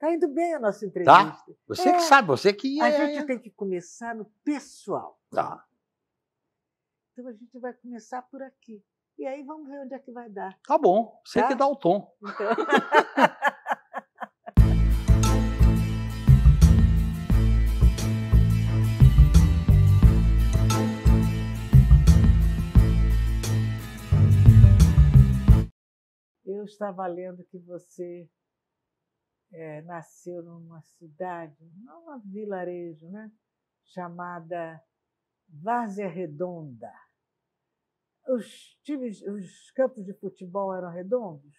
Está indo bem a nossa tá? entrevista. Tá? Você é, que sabe, você que. A é- gente tem que começar no pessoal. Tá. Então a gente vai começar por aqui. E aí vamos ver onde é que vai dar. Tá bom, você tá? que dá o tom. Então... Eu estava lendo que você é, nasceu numa cidade, numa vilarejo, né? chamada Várzea Redonda. Os times, os campos de futebol eram redondos?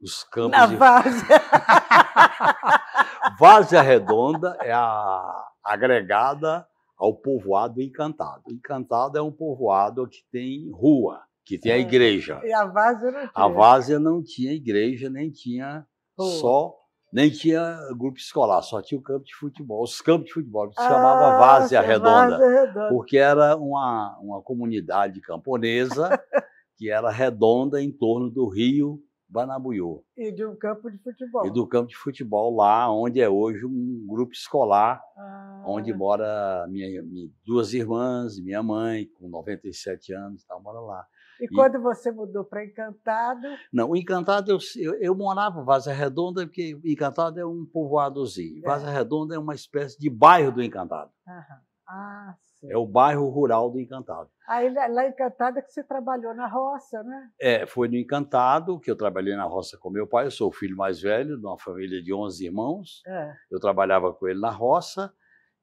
Os campos Na de... Várzea. várzea Redonda é a agregada ao povoado Encantado. Encantado é um povoado que tem rua, que tem é. a igreja. E a Várzea não tinha. A Várzea não tinha igreja, nem tinha rua. só nem tinha grupo escolar, só tinha o campo de futebol, os campos de futebol, que se ah, chamava Várzea Redonda, Redonda, porque era uma, uma comunidade camponesa que era redonda em torno do rio Banabuiô. E de um campo de futebol. E do campo de futebol, lá onde é hoje um grupo escolar, ah. onde mora minha, minha, duas irmãs, minha mãe, com 97 anos, tá, mora lá. E, quando e... você mudou para Encantado? Não, o Encantado, eu, eu, eu morava em Vaza Redonda, porque Encantado é um povoadozinho. É. Vaza Redonda é uma espécie de bairro do Encantado. Aham. Ah, sim. É o bairro rural do Encantado. Aí lá Encantado é que você trabalhou na roça, né? É, foi no Encantado que eu trabalhei na roça com meu pai. Eu sou o filho mais velho de uma família de 11 irmãos. É. Eu trabalhava com ele na roça.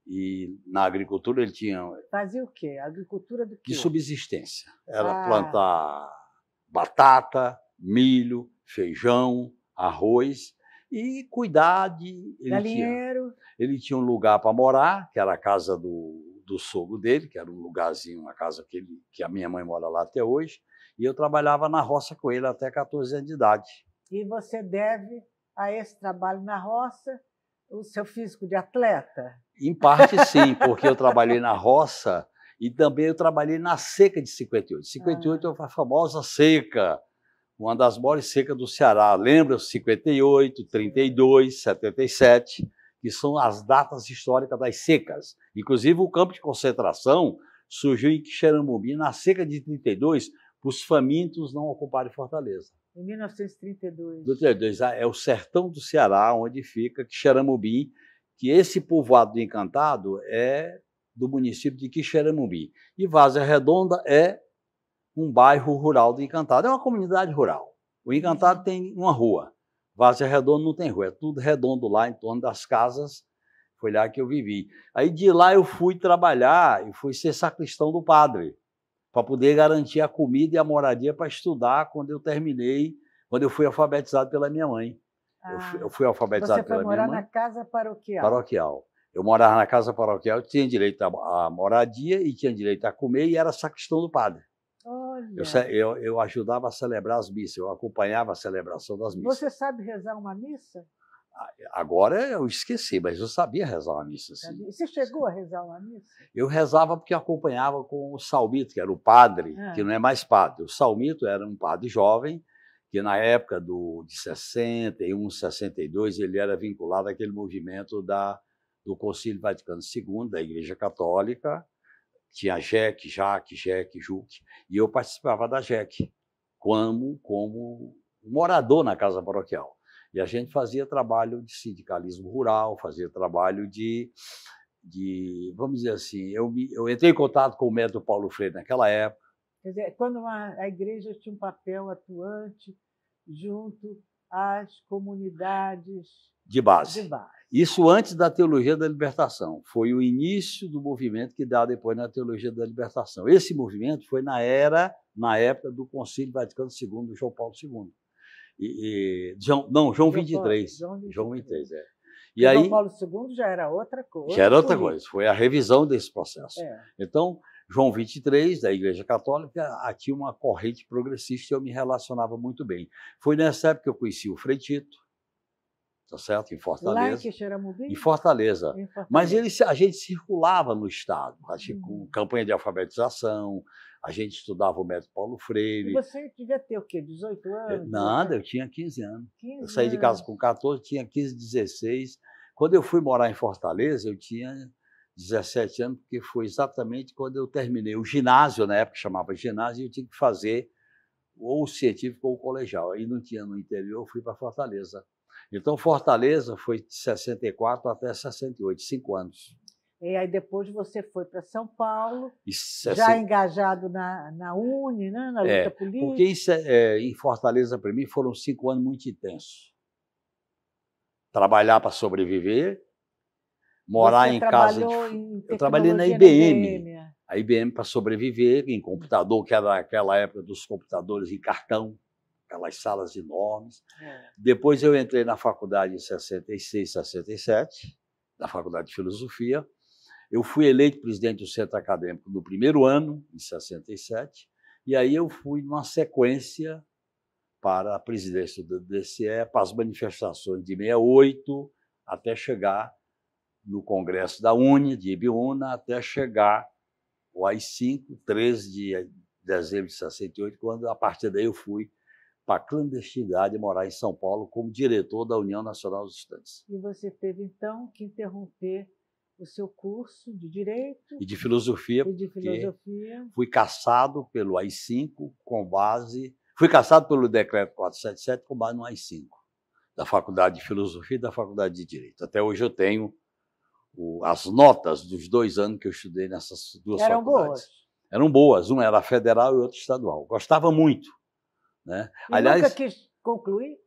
E na agricultura ele tinha. Eh, Fazia o quê? Agricultura do quê? De subsistência. Era ah. plantar batata, milho, feijão, arroz e cuidar de. Ele Galinheiro. Tinha, ele tinha um lugar para morar, que era a casa do, do sogro dele, que era um lugarzinho, uma casa que, ele, que a minha mãe mora lá até hoje. E eu trabalhava na roça com ele até 14 anos de idade. E você deve a esse trabalho na roça o seu físico de atleta? Em parte, sim, porque eu trabalhei na roça e também eu trabalhei na seca de 58. 58 é ah. é a famosa seca, uma das maiores secas do Ceará. Lembra 58, 32, 77, que são as datas históricas das secas. Inclusive, o campo de concentração surgiu em Quixeramobim na seca de 32, para os famintos não ocuparem Fortaleza. Em 1932. 32, é o sertão do Ceará, onde fica Quixeramobim, que esse povoado Encantado é do município de Quixeramobim e Vaza Redonda é um bairro rural do Encantado, é uma comunidade rural. O Encantado uhum. tem uma rua, Vaza Redonda não tem rua, é tudo redondo lá em torno das casas. Foi lá que eu vivi. Aí de lá eu fui trabalhar e fui ser sacristão do padre, para poder garantir a comida e a moradia para estudar quando eu terminei, quando eu fui alfabetizado pela minha mãe eu, fui, ah, eu, fui, alfabetizado você foi pela morar minha mãe. na casa paroquial. Paroquial. Eu morava na casa paroquial, tinha direito à, moradia e tinha direito a comer e era sacristão do padre. Olha. Eu, eu, eu ajudava a celebrar as missas, eu acompanhava a celebração das missas. Você sabe rezar uma missa? Agora eu esqueci, mas eu sabia rezar uma missa. Sim. Você chegou a rezar uma missa? Eu rezava porque acompanhava com o salmito, que era o padre, que ah. não é mais padre. O salmito era um padre jovem que na época do, de 61, 62, ele era vinculado àquele movimento da, do Concílio Vaticano II, da Igreja Católica, tinha JEC, JAC, JEC, JUC, e eu participava da JEC como, como morador na casa paroquial. E a gente fazia trabalho de sindicalismo rural, fazia trabalho de, de vamos dizer assim, eu, me, eu entrei em contato com o médico Paulo Freire naquela época, Quer dizer, quando a, a igreja tinha um papel atuante junto às comunidades de base. de base. Isso antes da teologia da libertação. Foi o início do movimento que dá depois na teologia da libertação. Esse movimento foi na era, na época do Concílio Vaticano II, João Paulo II. E, e, João, não, João, João 23. João 23, é. E João aí, Paulo II já era outra coisa. Já era outra coisa. Foi a revisão desse processo. É. Então, João 23, da Igreja Católica, aqui uma corrente progressista e eu me relacionava muito bem. Foi nessa época que eu conheci o Freitito, tá certo? Em Fortaleza. em, Fortaleza. Em Fortaleza. Mas ele, a gente circulava no Estado, gente, uhum. com hum. campanha de alfabetização, a gente estudava o método Paulo Freire. E você devia ter o quê? 18 anos? Nada, eu tinha 15 anos. 15 eu saí de casa com 14, tinha 15, 16. Quando eu fui morar em Fortaleza, eu tinha 17 anos, porque foi exatamente quando eu terminei o ginásio, na época chamava ginásio, e eu tinha que fazer ou o científico ou o colegial. Aí não tinha no interior, eu fui para Fortaleza. Então, Fortaleza foi de 64 até 68, cinco anos. E aí depois você foi para São Paulo, Isso, já assim, engajado na, na UNE, né, na luta é, política. Porque em, é, em Fortaleza, para mim, foram cinco anos muito intensos. Trabalhar para sobreviver, morar Você em casa. Em eu trabalhei na IBM. IBM. A IBM para sobreviver em computador, que era naquela época dos computadores em cartão, aquelas salas enormes. É. Depois eu entrei na faculdade em 66, 67, na faculdade de filosofia. Eu fui eleito presidente do centro acadêmico no primeiro ano, em 67, e aí eu fui numa sequência para a presidência do DCE, para as manifestações de 68 até chegar no Congresso da Uni, de Ibiúna, até chegar o AI-5, 13 de dezembro de 68, quando, a partir daí, eu fui para a clandestinidade morar em São Paulo como diretor da União Nacional dos Estudantes. E você teve, então, que interromper o seu curso de Direito... E de Filosofia, e de filosofia. fui caçado pelo AI-5 com base... Fui caçado pelo Decreto 477 com base no AI-5, da Faculdade de Filosofia e da Faculdade de Direito. Até hoje eu tenho o, as notas dos dois anos que eu estudei nessas duas Eram faculdades. Boas. Eram boas. Uma era federal e outra estadual. Gostava muito. Né? E Aliás, nunca quis concluir?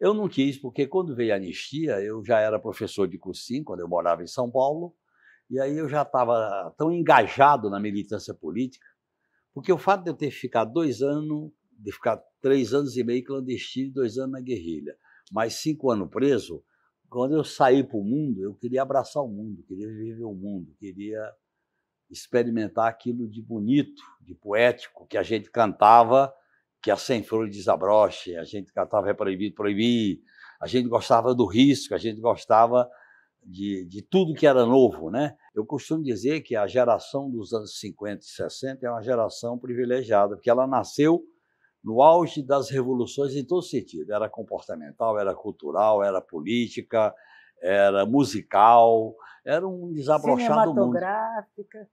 Eu não quis, porque quando veio a anistia, eu já era professor de cursinho, quando eu morava em São Paulo, e aí eu já estava tão engajado na militância política, porque o fato de eu ter ficado dois anos, de ficar três anos e meio clandestino, dois anos na guerrilha, mais cinco anos preso, quando eu saí para o mundo, eu queria abraçar o mundo, queria viver o mundo, queria experimentar aquilo de bonito, de poético, que a gente cantava, que a é Sem Flor desabroche, a gente cantava É Proibido Proibir, a gente gostava do risco, a gente gostava de, de, tudo que era novo. Né? Eu costumo dizer que a geração dos anos 50 e 60 é uma geração privilegiada, porque ela nasceu no auge das revoluções em todo sentido. Era comportamental, era cultural, era política, era musical, era um desabrochado mundo.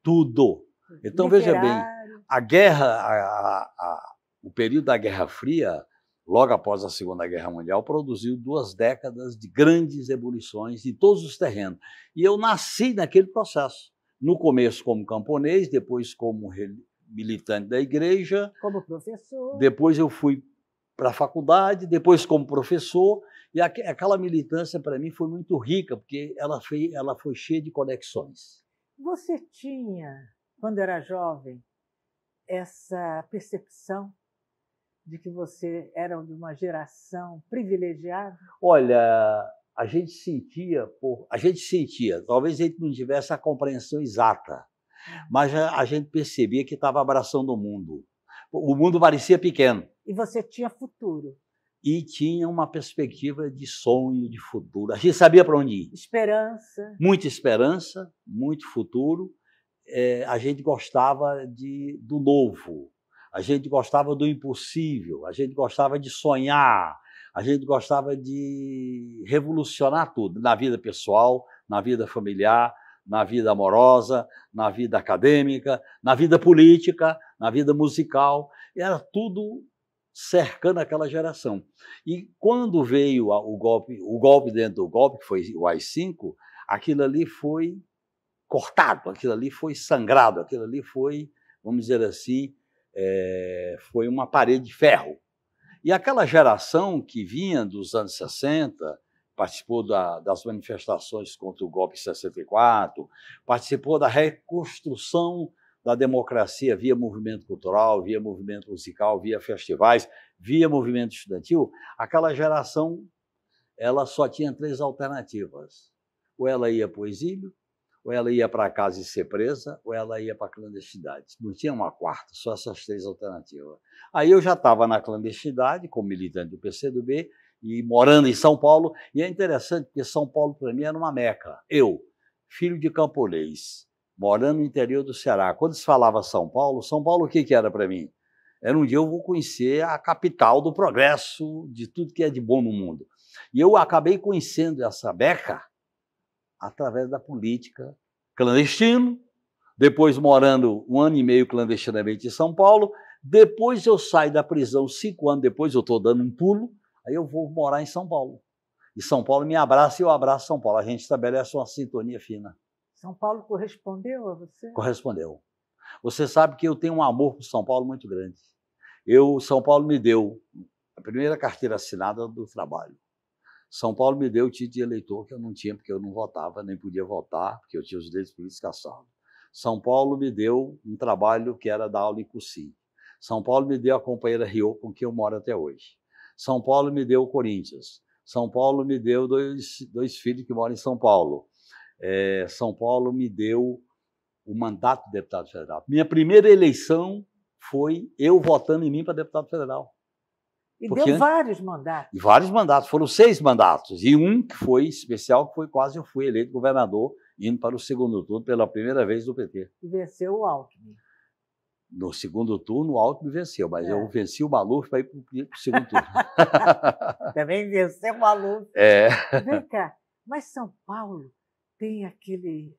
Tudo. Então, literário. veja bem, a guerra, a, a, a, o período da Guerra Fria, logo após a Segunda Guerra Mundial, produziu duas décadas de grandes ebulições em todos os terrenos. E eu nasci naquele processo. No começo como camponês, depois como militante da igreja. Como professor. Depois eu fui para a faculdade, depois como professor. E aquela militância para mim foi muito rica, porque ela foi, ela foi cheia de conexões. Você tinha, quando era jovem, essa percepção de que você era de uma geração privilegiada? Olha, a gente sentia, por, a gente sentia, talvez a gente não tivesse a compreensão exata, mas a gente percebia que estava abraçando o mundo. O mundo parecia pequeno. E você tinha futuro. E tinha uma perspectiva de sonho, de futuro. A gente sabia para onde ir. Esperança. Muita esperança, muito futuro. É, a gente gostava de, do novo, a gente gostava do impossível, a gente gostava de sonhar, a gente gostava de revolucionar tudo na vida pessoal, na vida familiar, na vida amorosa, na vida acadêmica, na vida política, na vida musical. Era tudo cercando aquela geração. E quando veio o golpe, o golpe dentro do golpe, que foi o AI-5, aquilo ali foi cortado, aquilo ali foi sangrado, aquilo ali foi, vamos dizer assim, é, foi uma parede de ferro. E aquela geração que vinha dos anos 60, participou da, das manifestações contra o golpe de 64, participou da reconstrução da democracia via movimento cultural, via movimento musical, via festivais, via movimento estudantil, aquela geração ela só tinha três alternativas. Ou ela ia para o exílio, ou ela ia para casa e ser presa, ou ela ia para a clandestinidade. Não tinha uma quarta, só essas três alternativas. Aí eu já estava na clandestinidade, como militante do PCdoB, e morando em São Paulo. E é interessante porque São Paulo, para mim, era uma meca. Eu, filho de camponês, morando no interior do Ceará, quando se falava São Paulo, São Paulo o que, que era para mim? Era um dia eu vou conhecer a capital do progresso, de tudo que é de bom no mundo. E eu acabei conhecendo essa beca através da política clandestino, depois morando um ano e meio clandestinamente em São Paulo, depois eu saio da prisão, cinco anos depois eu estou dando um pulo, Aí eu vou morar em São Paulo. E São Paulo me abraça e eu abraço São Paulo. A gente estabelece uma sintonia fina. São Paulo correspondeu a você? Correspondeu. Você sabe que eu tenho um amor por São Paulo muito grande. Eu, São Paulo me deu a primeira carteira assinada do trabalho. São Paulo me deu o título de eleitor que eu não tinha, porque eu não votava, nem podia votar, porque eu tinha os direitos políticos caçados. São Paulo me deu um trabalho que era dar aula em cursinho. São Paulo me deu a companheira Rio, com quem eu moro até hoje. São Paulo me deu o Corinthians. São Paulo me deu dois, dois filhos que moram em São Paulo. É, São Paulo me deu o mandato de deputado federal. Minha primeira eleição foi eu votando em mim para deputado federal. E Porque deu vários mandatos. Vários mandatos, foram seis mandatos. E um que foi especial, que foi quase eu fui eleito governador, indo para o segundo turno pela primeira vez do PT. E venceu o Alckmin no segundo turno, o Alckmin venceu, mas é. eu venci o Maluf para ir para o segundo turno. Também venceu o Maluf. É. Vem cá, mas São Paulo tem aquele,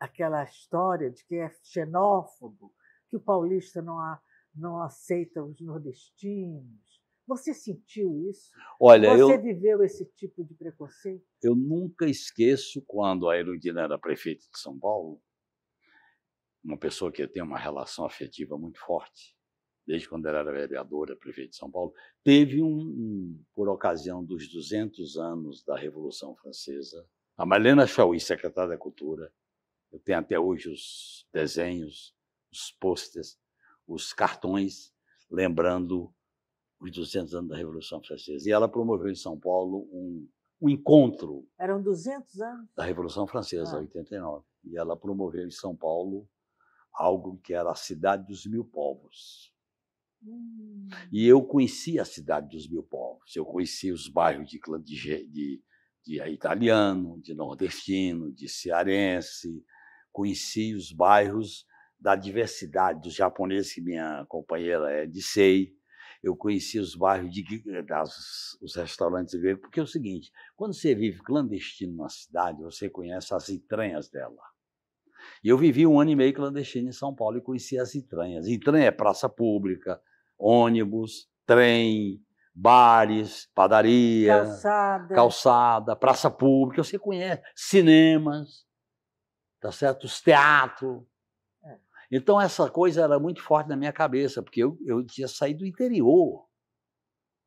aquela história de que é xenófobo, que o paulista não, não aceita os nordestinos. Você sentiu isso? Olha, Você eu... viveu esse tipo de preconceito? Eu nunca esqueço quando a Erundina era prefeita de São Paulo, uma pessoa que eu tenho uma relação afetiva muito forte, desde quando ela era vereadora, prefeita de São Paulo, teve um, por ocasião dos 200 anos da Revolução Francesa, a Malena Chauí, secretária da Cultura, eu tenho até hoje os desenhos, os pôsteres, os cartões, lembrando os 200 anos da Revolução Francesa. E ela promoveu em São Paulo um, um encontro. Eram 200 anos? Da Revolução Francesa, ah. 89. E ela promoveu em São Paulo algo que era a cidade dos mil povos. Hum. E eu conhecia a cidade dos mil povos, eu conhecia os bairros de, de, de, de italiano, de nordestino, de cearense, conheci os bairros da diversidade dos japoneses, que minha companheira é de Sei. Eu conheci os bairros de eh, das, os restaurantes porque é o seguinte, quando você vive clandestino numa cidade, você conhece as entranhas dela. E eu vivi um ano e meio clandestino em São Paulo e conheci as entranhas. Entranha é praça pública, ônibus, trem, bares, padaria, calçada, calçada praça pública, você conhece, cinemas, tá certo? Os teatros. É. Então, essa coisa era muito forte na minha cabeça, porque eu, eu tinha saído do interior.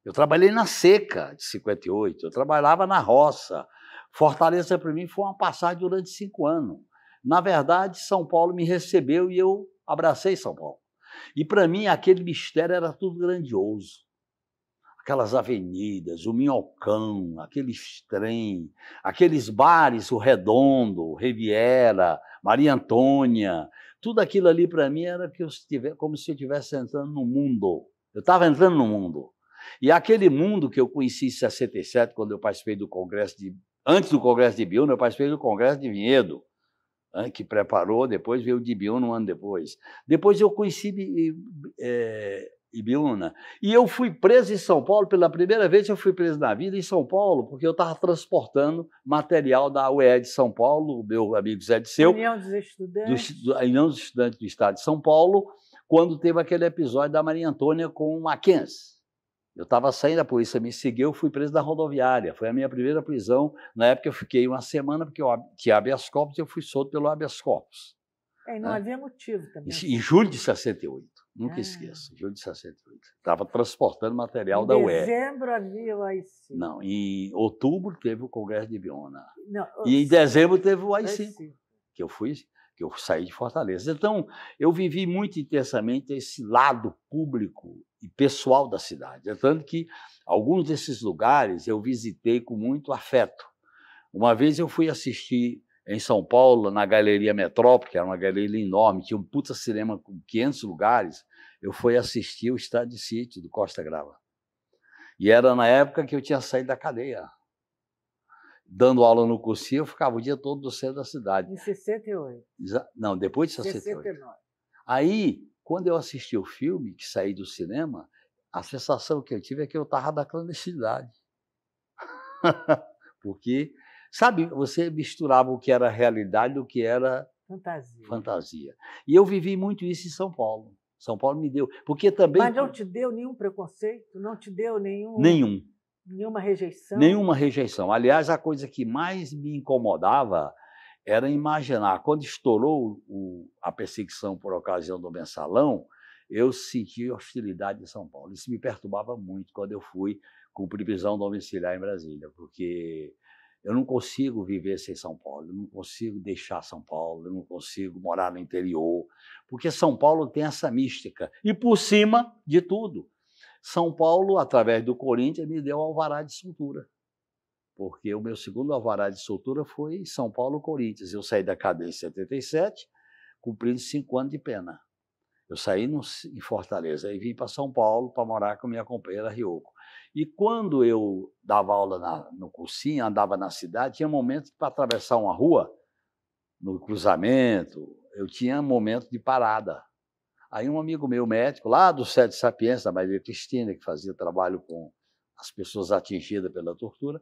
Eu trabalhei na seca de 58, eu trabalhava na roça. Fortaleza, para mim, foi uma passagem durante cinco anos. Na verdade, São Paulo me recebeu e eu abracei São Paulo. E para mim, aquele mistério era tudo grandioso. Aquelas avenidas, o Minhocão, aqueles trem, aqueles bares, o Redondo, Riviera, Maria Antônia, tudo aquilo ali para mim era que eu estive, como se eu estivesse entrando no mundo. Eu estava entrando no mundo. E aquele mundo que eu conheci em 67, quando eu participei do Congresso de. Antes do Congresso de Biúna, né, eu participei do Congresso de Vinhedo. Né, que preparou, depois veio o de Ibiúna um ano depois. Depois eu conheci é, Ibiúna. Eh, e eu fui preso em São Paulo, pela primeira vez eu fui preso na vida em São Paulo, porque eu estava transportando material da UE de São Paulo, meu amigo Zé de Seu. União dos Estudantes. União dos Estudantes do Estado de São Paulo, quando teve aquele episódio da Maria Antônia com o Mackenzie. Eu estava saindo, a polícia me seguiu, fui preso da rodoviária. Foi a minha primeira prisão. Na época eu fiquei uma semana, porque eu tinha habeas corpus e eu fui solto pelo habeas corpus. É, não né? havia motivo também. Né? Em julho de 68, nunca esqueça, ah. esqueço, julho de 68. Estava transportando material em da UE. Em dezembro havia o AIC. Não, em outubro teve o Congresso de Biona. Não, e em dezembro teve o AIC. que eu fui que eu saí de Fortaleza. Então, eu vivi muito intensamente esse lado público e pessoal da cidade. É tanto que alguns desses lugares eu visitei com muito afeto. Uma vez eu fui assistir em São Paulo, na Galeria Metrópole, que era uma galeria enorme, tinha um puta cinema com 500 lugares, eu fui assistir o Estado de Sítio, do Costa Grava. E era na época que eu tinha saído da cadeia dando aula no cursinho, eu ficava o dia todo no centro da cidade. Em 68. Não, depois de 68. 69. Aí, quando eu assisti o filme, que saí do cinema, a sensação que eu tive é que eu estava da clandestinidade. Porque, sabe, você misturava o que era realidade e o que era fantasia. fantasia. E eu vivi muito isso em São Paulo. São Paulo me deu. Porque também. Mas não te deu nenhum preconceito? Não te deu nenhum. Nenhum. Nenhuma rejeição? Nenhuma rejeição. Aliás, a coisa que mais me incomodava era imaginar. Quando estourou o, a perseguição por ocasião do mensalão, eu senti hostilidade em São Paulo. Isso me perturbava muito quando eu fui cumprir prisão domiciliar em Brasília, porque eu não consigo viver sem São Paulo, eu não consigo deixar São Paulo, eu não consigo morar no interior, porque São Paulo tem essa mística. E por cima de tudo, são Paulo, através do Corinthians, me deu alvará de soltura. Porque o meu segundo alvará de soltura foi São Paulo-Corinthians. Eu saí da cadeia em 77, cumprindo cinco anos de pena. Eu saí no, em Fortaleza e vim para São Paulo para morar com minha companheira Rioco. E quando eu dava aula na, no cursinho, andava na cidade, tinha momentos para atravessar uma rua, no cruzamento, eu tinha momentos de parada. Aí um amigo meu, médico, lá do Sede Sapiência, da Maria Cristina, que fazia trabalho com as pessoas atingidas pela tortura,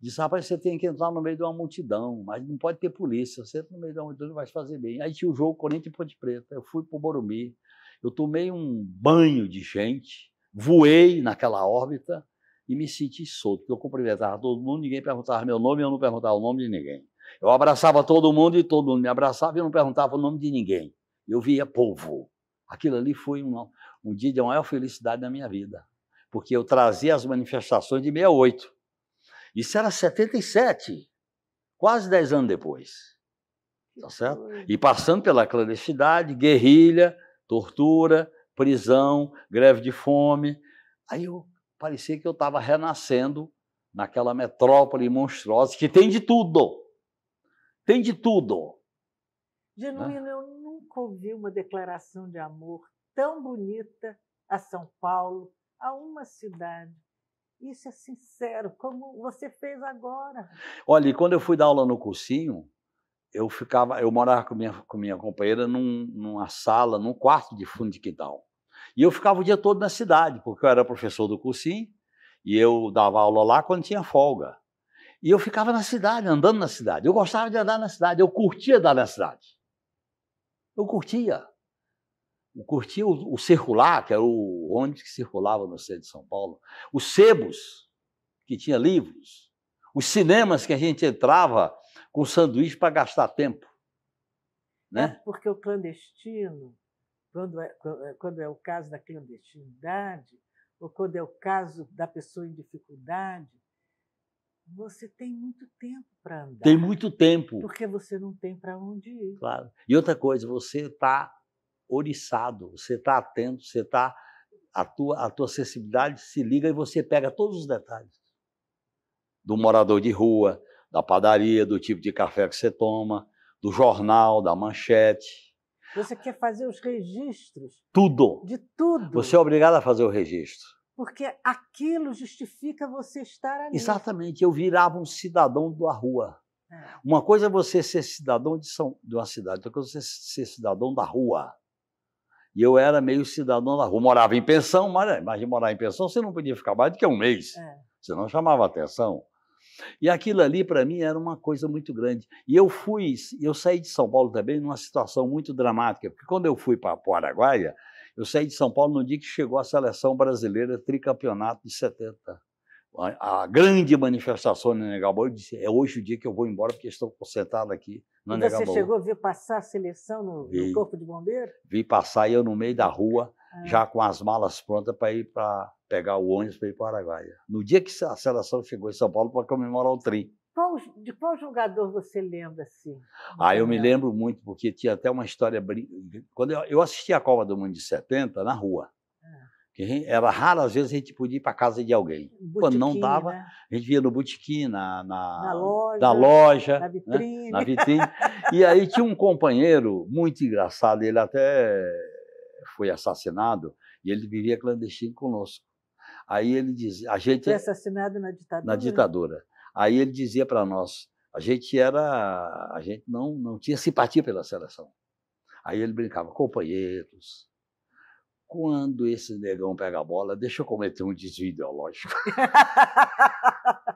disse, rapaz, você tem que entrar no meio de uma multidão, mas não pode ter polícia, você entra no meio de uma multidão não vai fazer bem. Aí tinha o jogo Corinthians e Ponte Preta, eu fui para o Borumi, eu tomei um banho de gente, voei naquela órbita e me senti solto, porque eu cumprimentava todo mundo, ninguém perguntava meu nome, eu não perguntava o nome de ninguém. Eu abraçava todo mundo e todo mundo me abraçava e eu não perguntava o nome de ninguém. Eu via povo. Aquilo ali foi um, um dia de maior felicidade da minha vida, porque eu trazia as manifestações de 68. Isso era 77, quase 10 anos depois. Tá certo? E passando pela clandestinidade, guerrilha, tortura, prisão, greve de fome. Aí eu parecia que eu estava renascendo naquela metrópole monstruosa que tem de tudo. Tem de tudo. Genuíno, né? eu nunca ouvi uma declaração de amor tão bonita a São Paulo, a uma cidade. Isso é sincero, como você fez agora. Olha, e quando eu fui dar aula no cursinho, eu ficava, eu morava com minha, com minha companheira num, numa sala, num quarto de fundo de quintal. E eu ficava o dia todo na cidade, porque eu era professor do cursinho e eu dava aula lá quando tinha folga. E eu ficava na cidade, andando na cidade. Eu gostava de andar na cidade, eu curtia andar na cidade. Eu curtia. Eu curtia o, o circular, que era o ônibus que circulava no centro de São Paulo, os sebos, que tinha livros, os cinemas que a gente entrava com sanduíche para gastar tempo. Né? É porque o clandestino, quando é, é, quando é o caso da clandestinidade, ou quando é o caso da pessoa em dificuldade, você tem muito tempo para andar. Tem muito tempo. Porque você não tem para onde ir. Claro. E outra coisa, você está oriçado, você está atento, você está a tua, a tua sensibilidade se liga e você pega todos os detalhes do morador de rua, da padaria, do tipo de café que você toma, do jornal, da manchete. Você quer fazer os registros? Tudo. De tudo. Você é obrigado a fazer o registro. Porque aquilo justifica você estar ali. Exatamente, eu virava um cidadão da rua. É. Uma coisa é você ser cidadão de, São, de uma cidade, outra coisa é você ser cidadão da rua. E eu era meio cidadão da rua. Morava em pensão, mas, mas de morar em pensão você não podia ficar mais do que um mês. É. Você não chamava atenção. E aquilo ali, para mim, era uma coisa muito grande. E eu fui, eu saí de São Paulo também numa situação muito dramática, porque quando eu fui para Araguaia, eu saí de São Paulo no dia que chegou a seleção brasileira tricampeonato de 70. A, a grande manifestação no Negabaú, eu disse, é hoje o dia que eu vou embora, porque estou sentado aqui no Negabaú. Você chegou a ver passar a seleção no, vi, no Corpo de Bombeiro? Vi passar eu no meio da rua, ah. já com as malas prontas para ir para pegar o ônibus para ir para Araguaia. No dia que a seleção chegou em São Paulo para comemorar o tri. Qual, de qual jogador você lembra assim? Ah, eu me lembro muito, porque tinha até uma história. Quando eu, assistia assisti a Copa do Mundo de 70 na rua. É. Que era raro, às vezes, a gente podia ir para casa de alguém. Butiquim, Quando não dava, né? a gente via no botequim, na, na, na loja, da loja, na né? vitrine. Né? Na vitrine. e aí tinha um companheiro muito engraçado, ele até foi assassinado, e ele vivia clandestino conosco. Aí ele dizia. A gente, foi assassinado na ditadura? Na ditadura. Aí ele dizia para nós, a gente era, a gente não não tinha simpatia pela seleção. Aí ele brincava, companheiros, quando esse negão pega a bola, deixa eu cometer um desvio ideológico.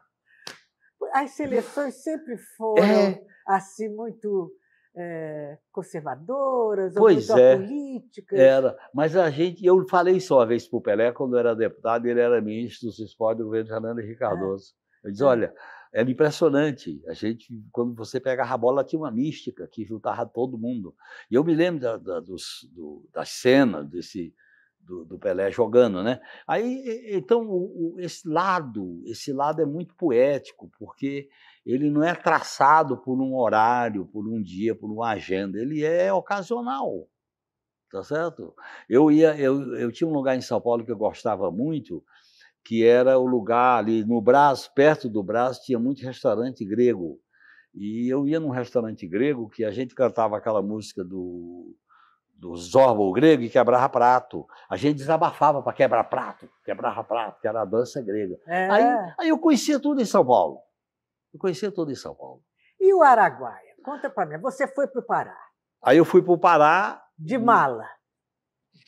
As seleções sempre é. foram é. assim muito eh, conservadoras, pois ou é. políticas. Era, mas a gente, eu falei só uma vez para o Pelé, quando eu era deputado, ele era ministro dos Esporte, do governo Fernando Henrique é. Cardoso. É. Eu disse, hum. olha, era é impressionante. A gente, quando você pegava a bola, tinha uma mística que juntava todo mundo. E eu me lembro da, da, dos, do, da cena desse, do, do, Pelé jogando, né? Aí, então, o, o, esse lado, esse lado é muito poético, porque ele não é traçado por um horário, por um dia, por uma agenda, ele é ocasional, tá certo? Eu ia, eu, eu tinha um lugar em São Paulo que eu gostava muito, que era o lugar ali no Brás, perto do Brás, tinha muito restaurante grego. E eu ia num restaurante grego que a gente cantava aquela música do, do Zorba, o grego, e quebrava prato. A gente desabafava para quebrar prato, quebrava prato, que era a dança grega. É. Aí, aí eu conhecia tudo em São Paulo. Eu conhecia tudo em São Paulo. E o Araguaia? Conta para mim, você foi para o Pará. Aí eu fui para o Pará. De mala.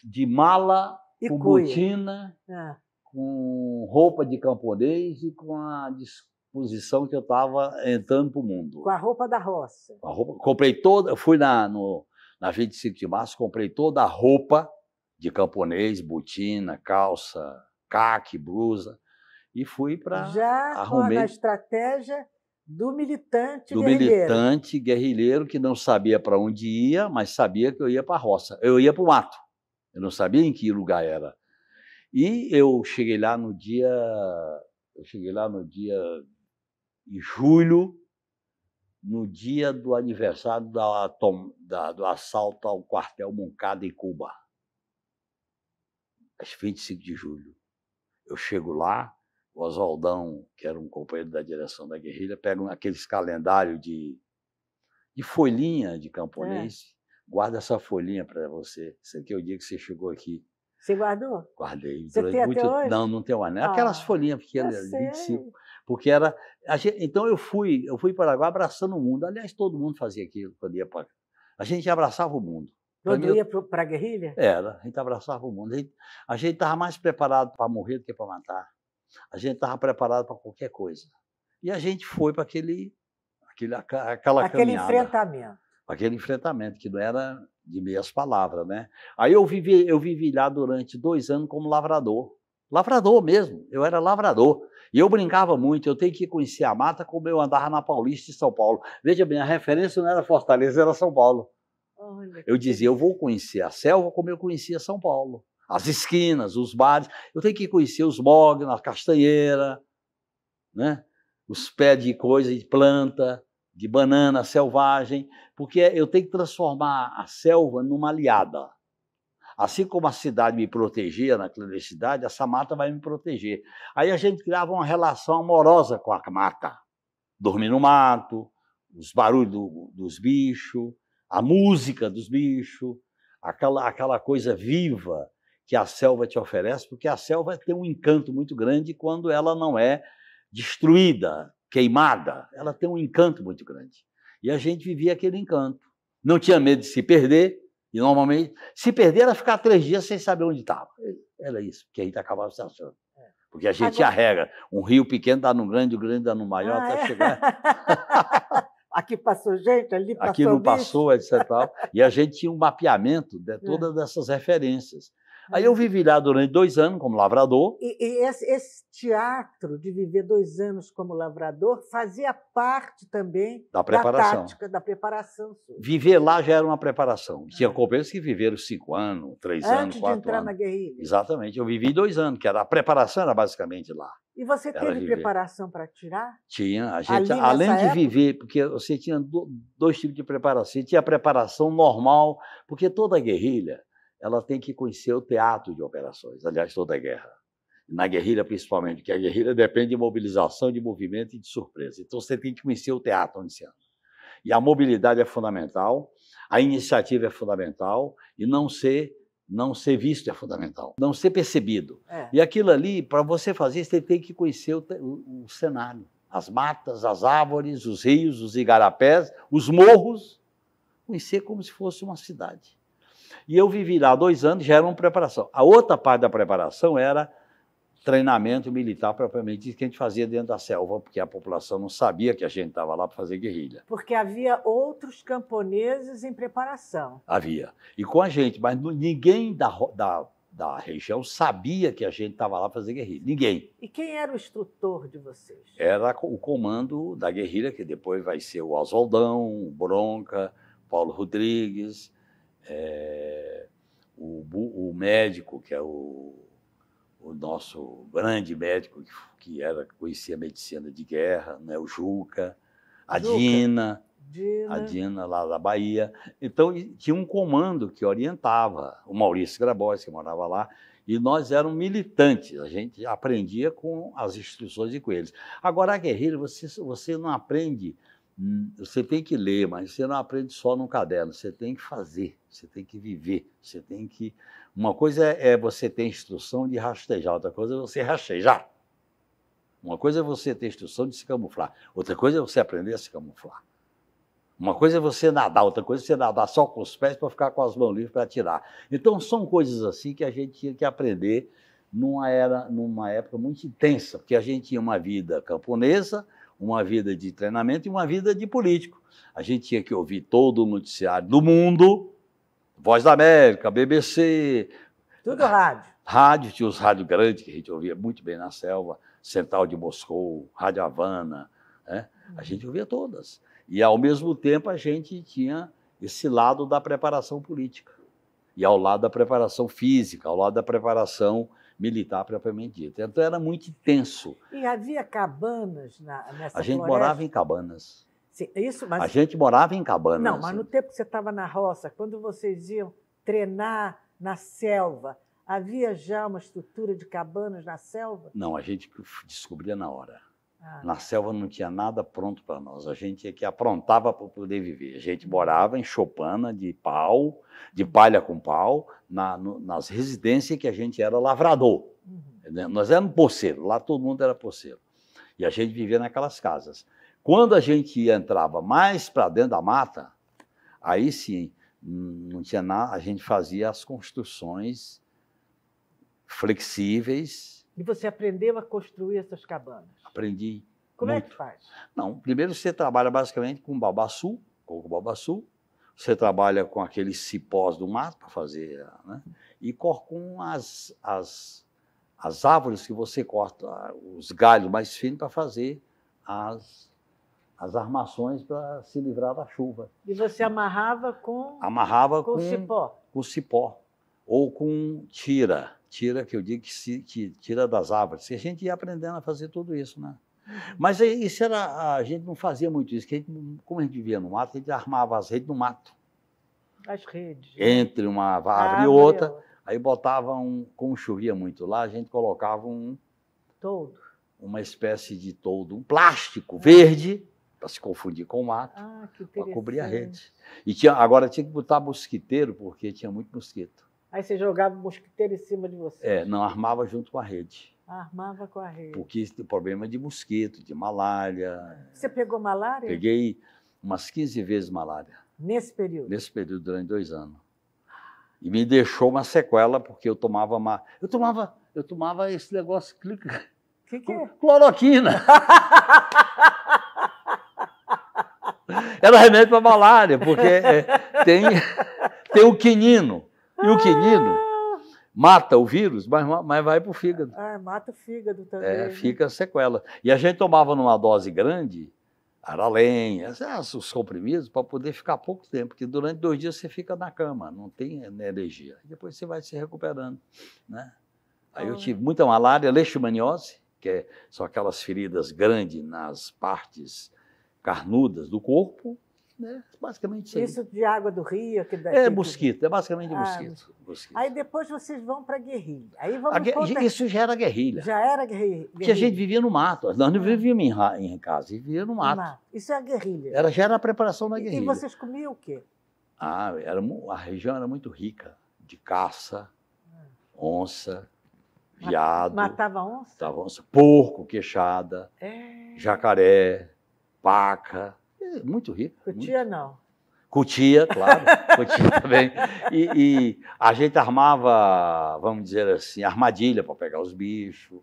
De mala, e cubutina. É. Ah com roupa de camponês e com a disposição que eu estava entrando para o mundo. Com a roupa da roça. Roupa, comprei toda, fui na, no, na 25 de março, comprei toda a roupa de camponês, botina, calça, caque, blusa, e fui para. Já arrumei... com a estratégia do militante do guerrilheiro. militante guerrilheiro que não sabia para onde ia, mas sabia que eu ia para a roça. Eu ia para o mato. Eu não sabia em que lugar era. E eu cheguei lá no dia. Eu cheguei lá no dia. em julho, no dia do aniversário da, da, do assalto ao quartel Moncada em Cuba. Às 25 de julho. Eu chego lá, o Oswaldão, que era um companheiro da direção da guerrilha, pega aqueles calendários de, de folhinha de é. camponês. É. Guarda essa folhinha para você. Isso aqui é o dia que você chegou aqui. Você guardou? Guardei. Você tem muito... até hoje? Não, não tenho mais. Né? Ah, Aquelas folhinhas pequenas, 25. Porque era. Então eu fui, eu fui para Paraguai abraçando o mundo. Aliás, todo mundo fazia aquilo quando ia para. A gente abraçava o mundo. Quando ia para a guerrilha? Era, a gente abraçava o mundo. A gente estava mais preparado para morrer do que para matar. A gente estava preparado para qualquer coisa. E a gente foi para aquele, aquele, aquela aquele caminhada. Aquele enfrentamento aquele enfrentamento, que não era de meias palavras, né? Aí eu vivi, eu vivi lá durante dois anos como lavrador. Lavrador mesmo, eu era lavrador. E eu brincava muito, eu tenho que conhecer a mata como eu andava na Paulista e São Paulo. Veja bem, a referência não era Fortaleza, era São Paulo. Eu dizia, eu vou conhecer a selva como eu conhecia São Paulo. As esquinas, os bares, eu tenho que conhecer os mognos, a castanheira, né? os pés de coisa, de planta de banana selvagem, porque eu tenho que transformar a selva numa aliada. Assim como a cidade me protegia na clandestinidade, essa mata vai me proteger. Aí a gente criava uma relação amorosa com a mata. Dormir no mato, os barulhos do, dos bichos, a música dos bichos, aquela, aquela coisa viva que a selva te oferece, porque a selva tem um encanto muito grande quando ela não é destruída, queimada, ela tem um encanto muito grande. E a gente vivia aquele encanto. Não tinha medo de se perder, e normalmente, se perder, era ficar três dias sem saber onde estava. Era isso, porque a gente acabava se achando. É. Porque a gente Agora... arrega. Um rio pequeno dá no grande, o grande dá no maior, ah, até é? chegar. Aqui passou gente, ali passou. Aqui não bicho. passou, etc. Tal. E a gente tinha um mapeamento de é. todas é. essas referências. Aí eu vivi lá durante dois anos como lavrador. E, e esse, esse, teatro de viver dois anos como lavrador fazia parte também da preparação. Da tática, da preparação. Viver lá já era uma preparação. Ah. Tinha companheiros que viveram cinco anos, três Antes anos, quatro anos. Antes de entrar na guerrilha. Exatamente. Eu vivi dois anos, que era a preparação era basicamente lá. E você teve viver. preparação para tirar? Tinha. A gente, Ali, além de época? viver, porque você tinha dois tipos de preparação. Você tinha a preparação normal, porque toda a guerrilha ela tem que conhecer o teatro de operações, aliás, toda a guerra. Na guerrilha, principalmente, porque a guerrilha depende de mobilização, de movimento e de surpresa. Então, você tem que conhecer o teatro onde se anda. E a mobilidade é fundamental, a iniciativa é fundamental, e não ser não ser visto é fundamental, não ser percebido. É. E aquilo ali, para você fazer, você tem que conhecer o, o, o, cenário. As matas, as árvores, os rios, os igarapés, os morros. Conhecer como se fosse uma cidade. E eu vivi lá dois anos, já era uma preparação. A outra parte da preparação era treinamento militar propriamente dito que a gente fazia dentro da selva, porque a população não sabia que a gente estava lá para fazer guerrilha. Porque havia outros camponeses em preparação. Havia. E com a gente, mas ninguém da, da, da região sabia que a gente estava lá para fazer guerrilha. Ninguém. E quem era o instrutor de vocês? Era o comando da guerrilha, que depois vai ser o Oswaldão, o Bronca, Paulo Rodrigues, é, o, o, médico, que é o, o nosso grande médico, que, que, era, conhecia a medicina de guerra, né? o Juca, a Juca. Dina, Dina, a Dina lá da Bahia. Então, tinha um comando que orientava, o Maurício Grabois, que morava lá, e nós éramos militantes, a gente aprendia com as instruções e com eles. Agora, a guerrilha, você, você não aprende Hum, você tem que ler, mas você não aprende só num caderno, você tem que fazer, você tem que viver, você tem que. Uma coisa é, é você ter instrução de rastejar, outra coisa é você rastejar. Uma coisa é você ter instrução de se camuflar, outra coisa é você aprender a se camuflar. Uma coisa é você nadar, outra coisa é você nadar só com os pés para ficar com as mãos livres para tirar. Então são coisas assim que a gente tinha que aprender numa era, numa época muito intensa, porque a gente tinha uma vida camponesa, uma vida de treinamento e uma vida de político. A gente tinha que ouvir todo o noticiário do mundo, Voz da América, BBC. Tudo rádio. Rádio, tinha os rádios grandes que a gente ouvia muito bem na selva, Central de Moscou, Rádio Havana. Né? A gente ouvia todas. E, ao mesmo tempo, a gente tinha esse lado da preparação política. E ao lado da preparação física, ao lado da preparação militar propriamente dita. Então era muito intenso. E havia cabanas na, nessa A gente floresta? morava em cabanas. Sim, é isso, mas... A gente morava em cabanas. Não, assim. mas no tempo que você estava na roça, quando vocês iam treinar na selva, havia já uma estrutura de cabanas na selva? Não, a gente descobria na hora. Ah. Na selva não tinha nada pronto para nós. A gente é que aprontava para poder viver. A gente morava em chopana de pau, de palha com pau, na, no, nas residências que a gente era lavrador. Uhum. Né? Nós éramos poceiro, lá todo mundo era poceiro. E a gente vivia naquelas casas. Quando a gente entrava mais para dentro da mata, aí sim, não tinha nada, a gente fazia as construções flexíveis, e você aprendeu a construir essas cabanas? Aprendi. Como muito. é que faz? Não, primeiro você trabalha basicamente com babaçu, coco babaçu. Você trabalha com aqueles cipós do mato para fazer, né? E com as, as, as árvores que você corta, os galhos mais finos para fazer as, as armações para se livrar da chuva. E você amarrava com? Amarrava com, com cipó. Com cipó ou com tira tira, que eu digo que, se, que tira das árvores. E a gente ia aprendendo a fazer tudo isso, né? Mas isso era, a gente não fazia muito isso, que a gente, como a gente vivia no mato, a gente armava as redes no mato. As redes. Né? Entre uma árvore ah, e outra. Meu. Aí botava um, como chovia muito lá, a gente colocava um... Todo. Uma espécie de todo, um plástico ah. verde, para se confundir com o mato, ah, para cobrir a rede. E tinha, agora tinha que botar mosquiteiro, porque tinha muito mosquito. Aí você jogava o mosquiteiro em cima de você? É, não, armava junto com a rede. Armava com a rede. Porque tem problema de mosquito, de malária. Você pegou malária? Peguei umas 15 vezes malária. Nesse período? Nesse período, durante dois anos. E me deixou uma sequela, porque eu tomava. Ma... Eu tomava eu tomava esse negócio. O que, que é? Cloroquina. Era remédio para malária, porque é, tem, tem o quinino. E o quinino ah! mata o vírus, mas, mas vai para o fígado. Ah, mata o fígado também. É, né? fica a sequela. E a gente tomava numa dose grande, Aralém, ah, os comprimidos, para poder ficar pouco tempo, porque durante dois dias você fica na cama, não tem energia. Depois você vai se recuperando. Né? Aí ah, eu tive muita malária, leishmaniose, que é, são aquelas feridas grandes nas partes carnudas do corpo, né? Basicamente isso. Isso aí. de água do rio, é que daqui, É mosquito, é basicamente ah, mosquito, mosquito, Aí depois vocês vão para a guerrilha. Aí vamos a guerrilha, Isso já era guerrilha. Já era guerrilha. Porque a gente vivia no mato. Nós não ah. vivíamos em, em casa, vivíamos no mato. Isso é a guerrilha. Era, já era a preparação da guerrilha. E vocês comiam o quê? Ah, era, a região era muito rica de caça, ah. onça, viado. Matava onça? Matava onça. Porco, queixada, é. jacaré, paca. Muito rico. Cutia muito. não. Cutia, claro, Cutia também. E, e, a gente armava, vamos dizer assim, armadilha para pegar os bichos.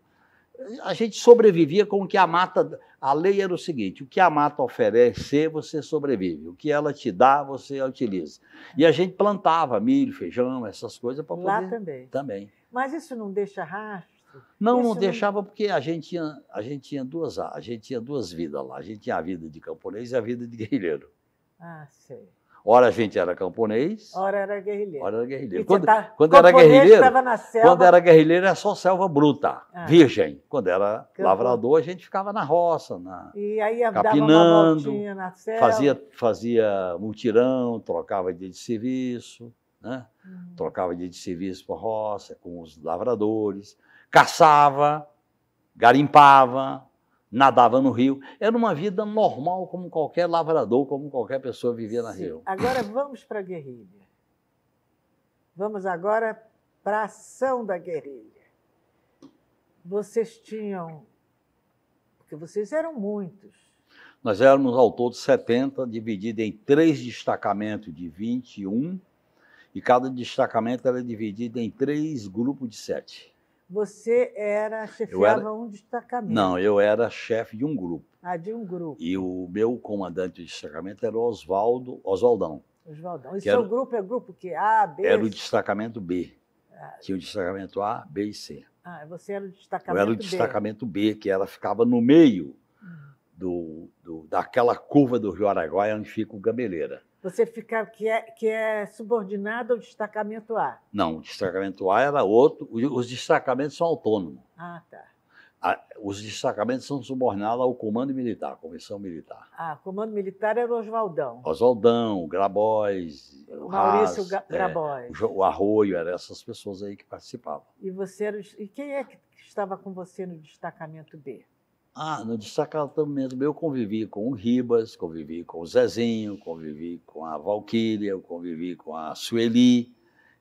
A gente sobrevivia com o que a mata. A lei era o seguinte: o que a mata oferecer, você sobrevive. O que ela te dá, você utiliza. E a gente plantava milho, feijão, essas coisas para poder. Lá também. Também. Mas isso não deixa rastro? Não, não né? deixava porque a gente tinha, a gente tinha duas, a gente tinha duas vidas lá. A gente tinha a vida de camponês e a vida de guerrilheiro. Ah, sei. Ora a gente era camponês. Ora era guerrilheiro. Ora era guerrilheiro. quando, tá, quando era guerrilheiro, na selva. quando era guerrilheiro era só selva bruta, ah. virgem. Quando era Campo. lavrador, a gente ficava na roça, na E aí capinando, na selva. Fazia fazia multirão, trocava dia de serviço, né? Hum. Trocava dia de serviço para roça com os lavradores caçava, garimpava, nadava no rio. Era uma vida normal, como qualquer lavrador, como qualquer pessoa vivia na Sim. Rio. Agora vamos para a guerrilha. Vamos agora para a ação da guerrilha. Vocês tinham. Porque vocês eram muitos. Nós éramos ao todo 70, dividido em três destacamentos de 21, e cada destacamento era dividido em três grupos de sete. Você era chefiava era... um destacamento? Não, eu era chefe de um grupo. Ah, de um grupo. E o meu comandante de destacamento era Oswaldo, Oswaldão. Oswaldão. E seu era... grupo é grupo que A, B? Era o destacamento B. Ah. Tinha o destacamento A, B e C. Ah, você era o destacamento B. Eu era o destacamento B, B que ela ficava no meio hum. do, do, daquela curva do Rio Araguaia onde fica o Gameleira. Você fica que é, que é subordinado ao destacamento A? Não, o destacamento A era outro. Os destacamentos são autônomos. Ah, tá. A, os destacamentos são subordinados ao comando militar, à comissão militar. Ah, comando militar era o Oswaldão. Oswaldão, Grabois, o Maurício é, Grabois. o Arroio, eram essas pessoas aí que participavam. E você era, e quem é que estava com você no destacamento B? Ah, no de Sacatão mesmo, eu convivi com o Ribas, convivi com o Zezinho, convivi com a Valquíria, eu convivi com a Sueli,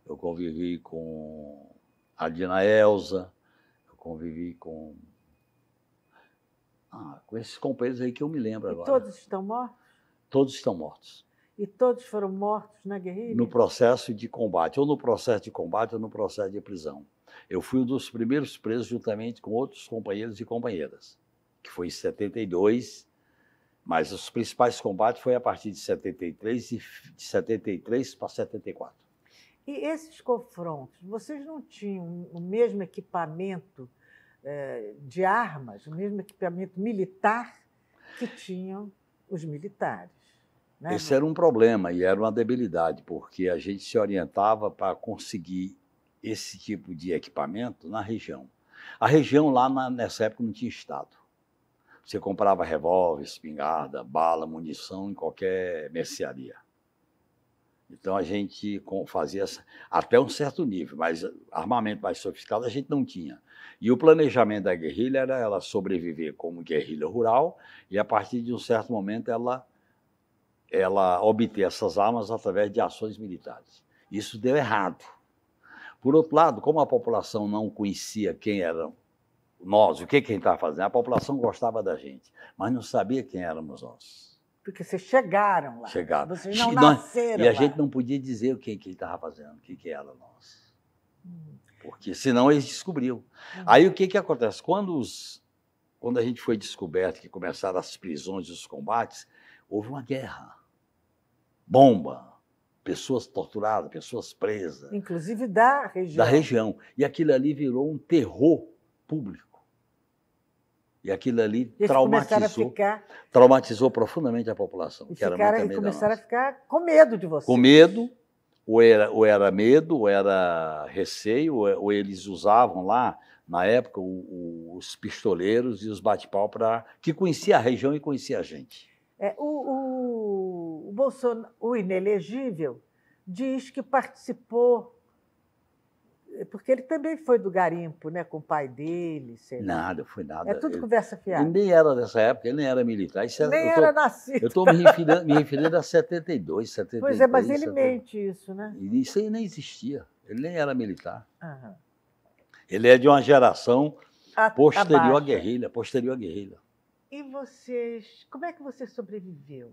eu convivi com a Dina Elza, eu convivi com. Ah, com esses companheiros aí que eu me lembro e agora. Todos estão mortos? Todos estão mortos. E todos foram mortos na guerrilha? No processo de combate, ou no processo de combate ou no processo de prisão. Eu fui um dos primeiros presos, juntamente com outros companheiros e companheiras que foi em 72, mas os principais combates foi a partir de 73 e de 73 para 74. E esses confrontos, vocês não tinham o mesmo equipamento eh, de armas, o mesmo equipamento militar que tinham os militares? Né? Esse era um problema e era uma debilidade, porque a gente se orientava para conseguir esse tipo de equipamento na região. A região lá nessa época não tinha Estado. Você comprava revólver, espingarda, bala, munição em qualquer mercearia. Então a gente fazia até um certo nível, mas armamento mais sofisticado a gente não tinha. E o planejamento da guerrilha era ela sobreviver como guerrilha rural e a partir de um certo momento ela ela obter essas armas através de ações militares. Isso deu errado. Por outro lado, como a população não conhecia quem eram nós, o que quem está fazendo? A população gostava da gente, mas não sabia quem éramos nós. Porque vocês chegaram lá. Chegaram. Vocês não nasceram. E a lá. gente não podia dizer o que quem estava fazendo, o que, que era nós. Hum. Porque senão eles descobriam. Hum. Aí o que, que acontece? Quando, os, quando a gente foi descoberto que começaram as prisões e os combates, houve uma guerra. Bomba, pessoas torturadas, pessoas presas. Inclusive da região. Da região. E aquilo ali virou um terror público. E aquilo ali Eles traumatizou, ficar, traumatizou profundamente a população. Que era cara, muito começaram a ficar com medo de você. Com medo, ou era, ou era medo, ou era receio, ou, eles usavam lá, na época, o, o, os pistoleiros e os bate-pau para. que conhecia a região e conhecia a gente. É, o, o, o, o inelegível diz que participou porque ele também foi do garimpo, né? Com o pai dele, sei lá. Nada, foi nada. É tudo eu, conversa fiada. Ele nem era dessa época, ele nem era militar. Isso é, nem era, tô, nascido. Eu estou me referindo, me referindo a 72, 73. Pois é, mas ele mente isso, né? isso aí nem existia. Ele nem era militar. Uhum. Ele é de uma geração a, posterior à guerrilha, posterior à guerrilha. E vocês, como é que você sobreviveu?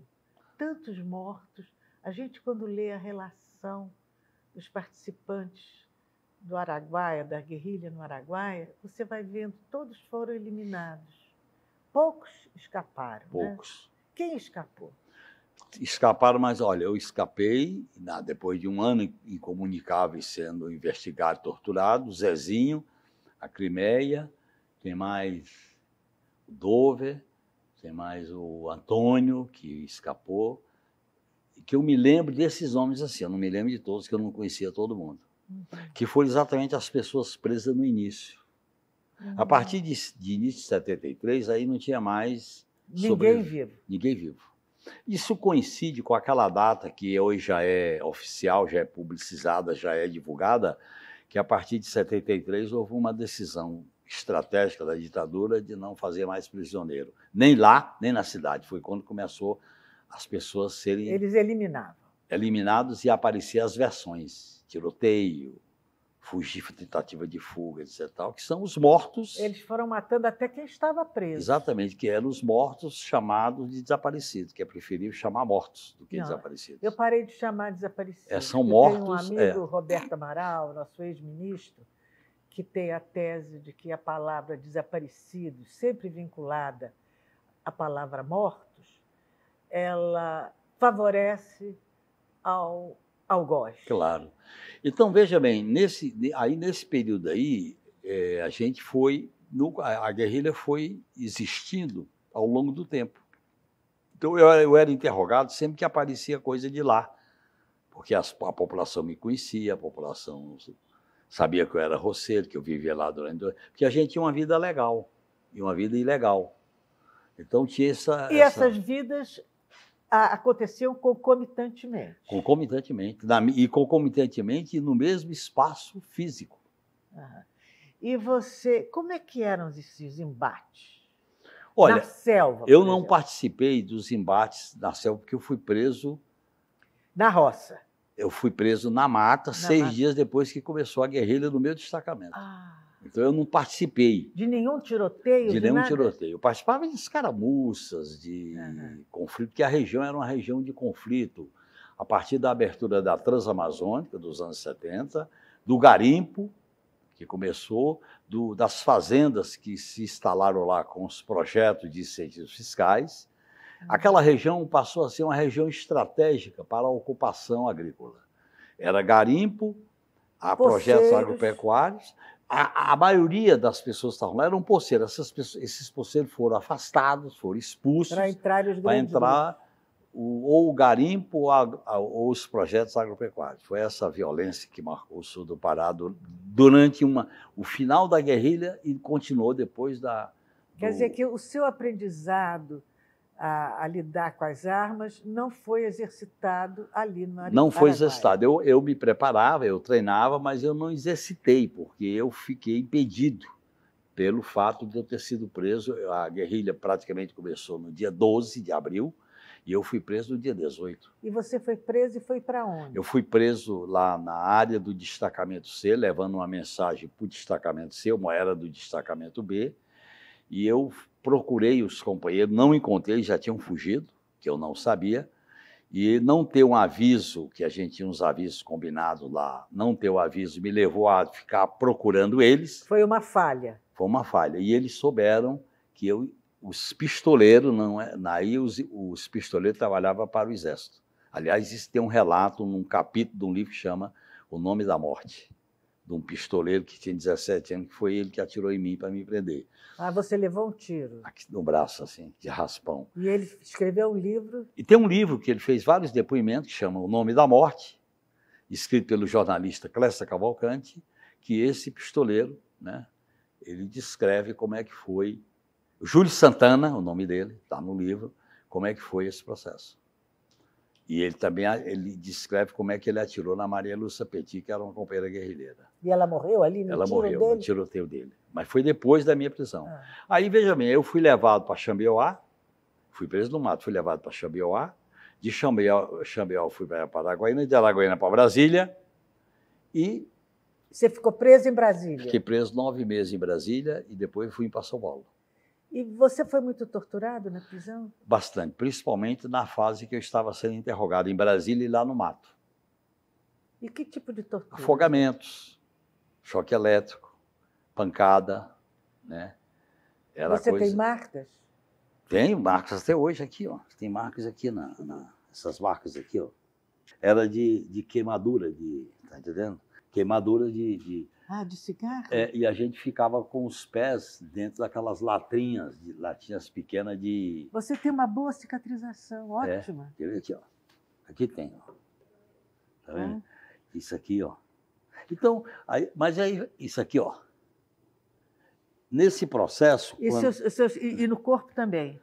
Tantos mortos. A gente, quando lê a relação dos participantes do Araguaia, da guerrilha no Araguaia, você vai vendo, todos foram eliminados. Poucos escaparam. Né? Poucos. Né? Quem escapou? Escaparam, mas olha, eu escapei, depois de um ano incomunicável sendo investigado, torturado, Zezinho, a Crimeia, tem mais o Dover, tem mais o Antônio, que escapou. Que eu me lembro desses homens assim, eu não me lembro de todos, que eu não conhecia todo mundo. Uhum. que foram exatamente as pessoas presas no início. A uhum. partir de, de início de 73, aí não tinha mais. Ninguém vivo. Ninguém vivo. Isso coincide com aquela data que hoje já é oficial, já é publicizada, já é divulgada, que a partir de 73 houve uma decisão estratégica da ditadura de não fazer mais prisioneiro, nem lá, nem na cidade. Foi quando começou as pessoas serem eles eliminavam. Eliminados e apareciam as versões tiroteio, fugir, tentativa de fuga, etc. Tal, que são os mortos. Eles foram matando até quem estava preso. Exatamente, que eram os mortos chamados de desaparecidos, que é preferível chamar mortos do que Não, desaparecidos. Eu parei de chamar desaparecidos. É, são mortos. Tem um é. amigo, é. Roberto Amaral, nosso ex-ministro, que tem a tese de que a palavra desaparecido, sempre vinculada à palavra mortos, ela favorece ao algoz. Claro. Então, veja bem, nesse, aí nesse período aí, é, a gente foi, no, a, a, guerrilha foi existindo ao longo do tempo. Então, eu, eu era interrogado sempre que aparecia coisa de lá, porque as, a população me conhecia, a população sabia que eu era roceiro, que eu vivia lá durante... Porque a gente tinha uma vida legal e uma vida ilegal. Então tinha essa. E essa... essas vidas aconteciam concomitantemente. Concomitantemente. Na, e concomitantemente no mesmo espaço físico. E você, como é que eram esses embates? Olha, na selva. Eu não participei dos embates na selva porque eu fui preso. Na roça. Eu fui preso na mata na seis mata. dias depois que começou a guerrilha no meu destacamento. Ah. Então eu não participei. De nenhum tiroteio? De, de nenhum nada? tiroteio. Eu participava de escaramuças, de uhum. conflito, porque a região era uma região de conflito. A partir da abertura da Transamazônica, dos anos 70, do garimpo, que começou, do, das fazendas que se instalaram lá com os projetos de incentivos fiscais, uhum. aquela região passou a ser uma região estratégica para a ocupação agrícola. Era garimpo, a projetos agropecuários a, a, maioria das pessoas que estavam lá eram poceiros. Pessoas, esses poceiros foram afastados, foram expulsos. Para entrar os Para entrar o, ou o garimpo ou, a, ou, os projetos agropecuários. Foi essa violência que marcou o sul do Pará durante uma, o final da guerrilha e continuou depois da. Do... Quer dizer que o seu aprendizado a, a, lidar com as armas não foi exercitado ali no Não foi exercitado. Eu, eu me preparava, eu treinava, mas eu não exercitei, porque eu fiquei impedido pelo fato de eu ter sido preso. A guerrilha praticamente começou no dia 12 de abril e eu fui preso no dia 18. E você foi preso e foi para onde? Eu fui preso lá na área do destacamento C, levando uma mensagem para o destacamento C, uma era do destacamento B, e eu procurei os companheiros, não encontrei, já tinham fugido, que eu não sabia, e não ter um aviso, que a gente tinha uns avisos combinados lá, não ter o aviso me levou a ficar procurando eles. Foi uma falha. Foi uma falha. E eles souberam que eu, os pistoleiros, não é, aí os, os pistoleiros trabalhavam para o Exército. Aliás, isso tem um relato num capítulo de um livro que chama O Nome da Morte de um pistoleiro que tinha 17 anos, que foi ele que atirou em mim para me prender. Ah, você levou um tiro? Aqui no braço, assim, de raspão. E ele escreveu um livro? E tem um livro que ele fez vários depoimentos, que chama O Nome da Morte, escrito pelo jornalista Clécia Cavalcante, que esse pistoleiro, né, ele descreve como é que foi. Júlio Santana, o nome dele, está no livro, como é que foi esse processo. E ele também ah, ele descreve como é que ele atirou na Maria Lúcia Petit, que era uma companheira guerrilheira. E ela morreu ali no ela tiro morreu, dele? Ela morreu no tiroteio dele. Mas foi depois da minha prisão. Ah. Aí, veja bem, eu fui levado para Xambioá, fui preso no mato, fui levado para Xambioá, de Xambioá fui para Paraguaína, de Araguaína para Brasília, e... Você ficou preso em Brasília? Fiquei preso nove meses em Brasília e depois fui para São Paulo. E você foi muito torturado na prisão? Bastante, principalmente na fase que eu estava sendo interrogado em Brasília e lá no mato. E que tipo de tortura? Afogamentos, choque elétrico, pancada, né? Era você coisa... tem marcas? Tenho marcas até hoje aqui, ó. Tem marcas aqui na, na... essas marcas aqui, ó. Era de, de queimadura, de, tá entendendo? Queimadura de, de ah, de cigarro? É, e a gente ficava com os pés dentro daquelas latrinhas, de, latinhas pequenas de. Você tem uma boa cicatrização, é, ótima. É, aqui, ó. Aqui tem, ó. Tá vendo? Ah. Isso aqui, ó. Então, aí, mas aí, isso aqui, ó. Nesse processo. E, quando... seus, seus, e, e no corpo também?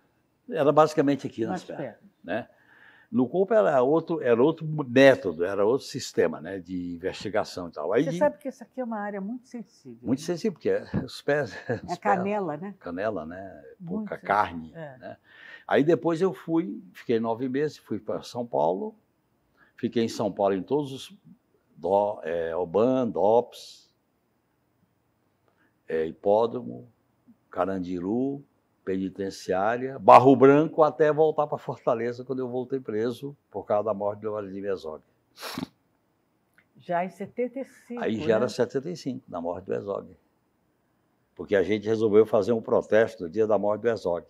Era basicamente aqui nas, nas pernas. pernas. Né? No corpo era outro, era outro método, era outro sistema né, de investigação e tal. Aí, Você sabe que isso aqui é uma área muito sensível. Muito né? sensível, porque os pés. Os é canela, pés, né? Canela, né? Pouca muito carne. É. Né? Aí depois eu fui, fiquei nove meses, fui para São Paulo, fiquei em São Paulo em todos os. Do, é, Oban, DOPS, é, Hipódromo, Carandiru, penitenciária, Barro Branco, até voltar para Fortaleza, quando eu voltei preso por causa da morte de Leonardo Herzog. Já em 75. Aí já né? era 75, na morte do Herzog. Porque a gente resolveu fazer um protesto no dia da morte do Herzog.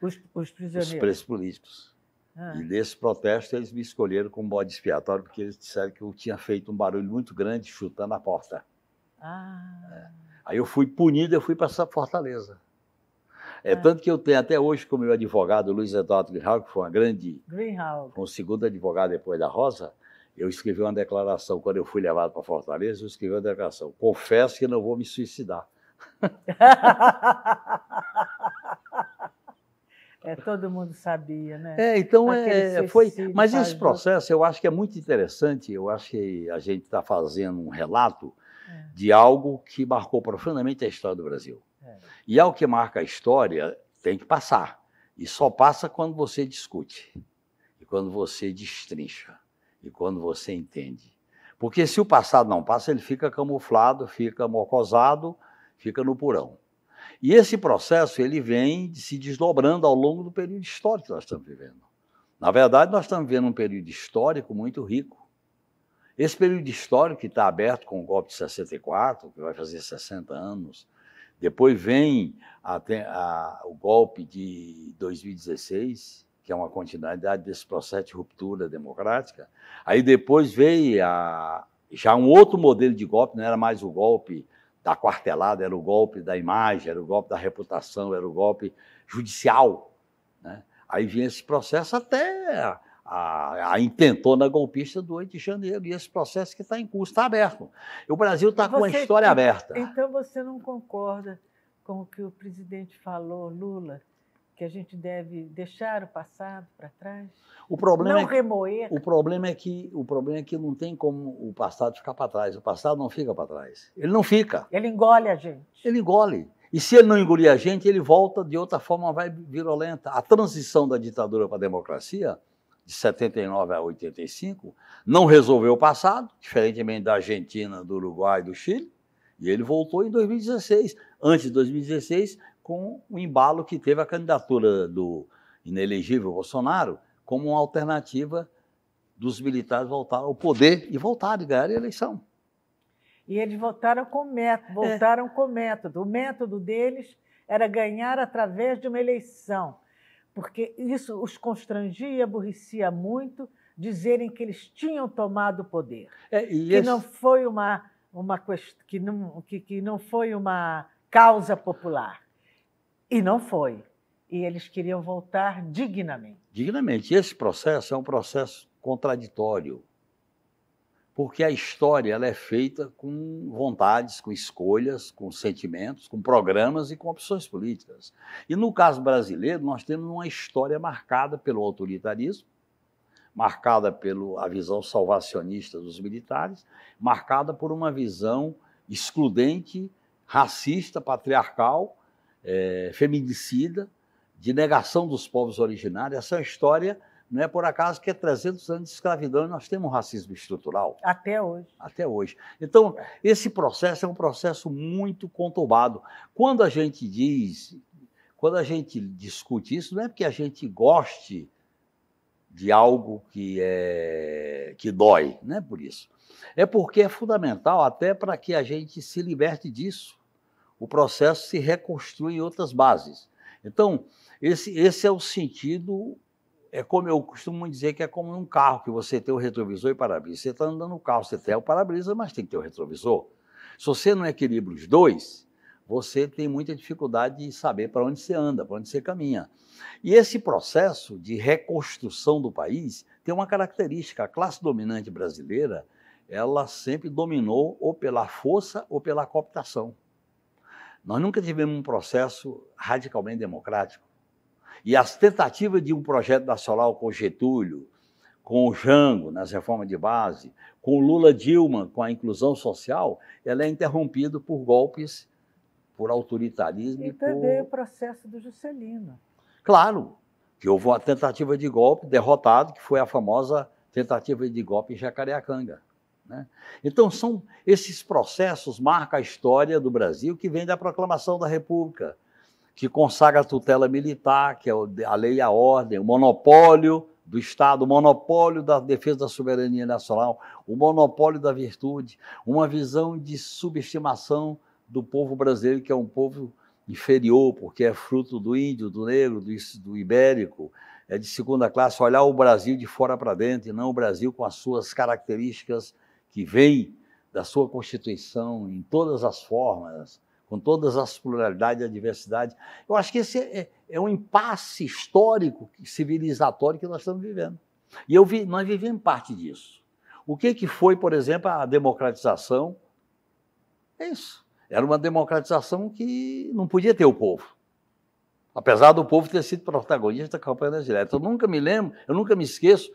Os, os prisioneiros? Os presos políticos. Ah. E nesse protesto eles me escolheram como bode expiatório, porque eles disseram que eu tinha feito um barulho muito grande chutando a porta. Ah. É. Aí eu fui punido, eu fui para essa Fortaleza. É, é, Tanto que eu tenho até hoje como meu advogado, Luiz Eduardo Greenhalg, que foi uma grande. Greenhalg. Foi um segundo advogado depois da Rosa. Eu escrevi uma declaração, quando eu fui levado para Fortaleza, eu escrevi uma declaração. Confesso que não vou me suicidar. É, todo mundo sabia, né? É, então é, é foi. Mas esse processo eu acho que é muito interessante. Eu acho que a gente está fazendo um relato é. de algo que marcou profundamente a história do Brasil. É. E ao que marca a história, tem que passar. E só passa quando você discute, e quando você destrincha, e quando você entende. Porque se o passado não passa, ele fica camuflado, fica mocosado, fica no purão. E esse processo ele vem se desdobrando ao longo do período histórico que nós estamos vivendo. Na verdade, nós estamos vivendo um período histórico muito rico. Esse período histórico que está aberto com o golpe de 64, que vai fazer 60 anos, depois vem o golpe de 2016, que é uma continuidade desse processo de ruptura democrática. Aí depois veio a, já um outro modelo de golpe, não era mais o golpe da quartelada, era o golpe da imagem, era o golpe da reputação, era o golpe judicial. Né? Aí vinha esse processo até a, a intentona golpista do 8 de janeiro. E esse processo que está em curso, está aberto. O Brasil está com a história aberta. Então você não concorda com o que o presidente falou, Lula, que a gente deve deixar o passado para trás? O problema não é que, remoer? O problema é, que, o problema é que não tem como o passado ficar para trás. O passado não fica para trás. Ele não fica. Ele engole a gente. Ele engole. E se ele não engolir a gente, ele volta de outra forma vai virulenta. A transição da ditadura para a democracia de 79 a 85, não resolveu o passado, diferentemente da Argentina, do Uruguai e do Chile, e ele voltou em 2016, antes de 2016, com o embalo que teve a candidatura do inelegível Bolsonaro como uma alternativa dos militares voltar ao poder e voltar a ganhar a eleição. E eles votaram com método, é. voltaram é. com método. O método deles era ganhar através de uma eleição porque isso os constrangia, aborrecia muito, dizerem que eles tinham tomado o poder. É, que esse... não foi uma, uma que, não, que, que não foi uma causa popular. E não foi. E eles queriam voltar dignamente. Dignamente. E esse processo é um processo contraditório porque a história ela é feita com vontades, com escolhas, com sentimentos, com programas e com opções políticas. E no caso brasileiro, nós temos uma história marcada pelo autoritarismo, marcada pela visão salvacionista dos militares, marcada por uma visão excludente, racista, patriarcal, é, feminicida, de negação dos povos originários. Essa é uma história não é por acaso que é 300 anos de escravidão e nós temos um racismo estrutural. Até hoje. Até hoje. Então, esse processo é um processo muito conturbado. Quando a gente diz, quando a gente discute isso, não é porque a gente goste de algo que, é, que dói, não é por isso. É porque é fundamental até para que a gente se liberte disso. O processo se reconstrui em outras bases. Então, esse, esse é o sentido é como eu costumo dizer que é como um carro que você tem o retrovisor e para-brisa. Você está andando no carro, você tem o para-brisa, mas tem que ter o retrovisor. Se você não equilibra os dois, você tem muita dificuldade de saber para onde você anda, para onde você caminha. E esse processo de reconstrução do país tem uma característica: a classe dominante brasileira ela sempre dominou ou pela força ou pela cooptação. Nós nunca tivemos um processo radicalmente democrático. E as tentativas de um projeto nacional com Getúlio, com o Jango nas reformas de base, com o Lula Dilma, com a inclusão social, ela é interrompida por golpes, por autoritarismo. E também por... o processo do Juscelino. Claro, que houve uma tentativa de golpe derrotado, que foi a famosa tentativa de golpe em Jacareacanga. Né? Então, são esses processos marcam a história do Brasil que vem da proclamação da República, que consagra a tutela militar, que é a lei e a ordem, o monopólio do Estado, o monopólio da defesa da soberania nacional, o monopólio da virtude, uma visão de subestimação do povo brasileiro, que é um povo inferior, porque é fruto do índio, do negro, do, do ibérico, é de segunda classe, olhar o Brasil de fora para dentro e não o Brasil com as suas características que vem da sua Constituição em todas as formas, com todas as pluralidades e diversidade. Eu acho que esse é, é, é, um impasse histórico, civilizatório que nós estamos vivendo. E eu vi, nós vivemos parte disso. O que, que foi, por exemplo, a democratização? É isso. Era uma democratização que não podia ter o povo. Apesar do povo ter sido protagonista da campanha das diretas. Eu nunca me lembro, eu nunca me esqueço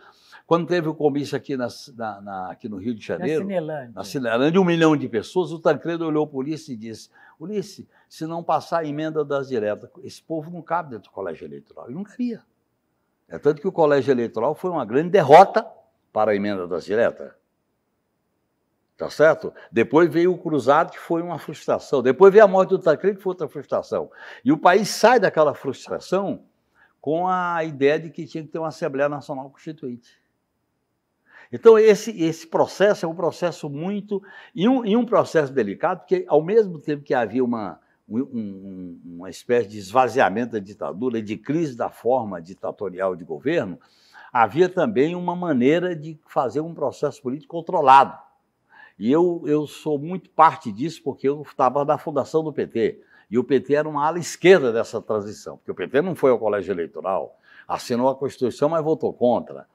quando teve o comício aqui, na, na, na, aqui no Rio de Janeiro, na Cinelândia. um milhão de pessoas, o Tancredo olhou para o Ulisses e disse: Ulisses, se não passar a emenda das diretas, esse povo não cabe dentro do colégio eleitoral. E não cabia. É tanto que o colégio eleitoral foi uma grande derrota para a emenda das diretas. Tá certo? Depois veio o Cruzado, que foi uma frustração. Depois veio a morte do Tancredo, que foi outra frustração. E o país sai daquela frustração com a ideia de que tinha que ter uma Assembleia Nacional Constituinte. Então, esse, esse processo é um processo muito. E um, e um processo delicado, porque, ao mesmo tempo que havia uma, um, uma espécie de esvaziamento da ditadura, de crise da forma ditatorial de governo, havia também uma maneira de fazer um processo político controlado. E eu, eu sou muito parte disso, porque eu estava na fundação do PT. E o PT era uma ala esquerda dessa transição, porque o PT não foi ao colégio eleitoral, assinou a Constituição, mas votou contra.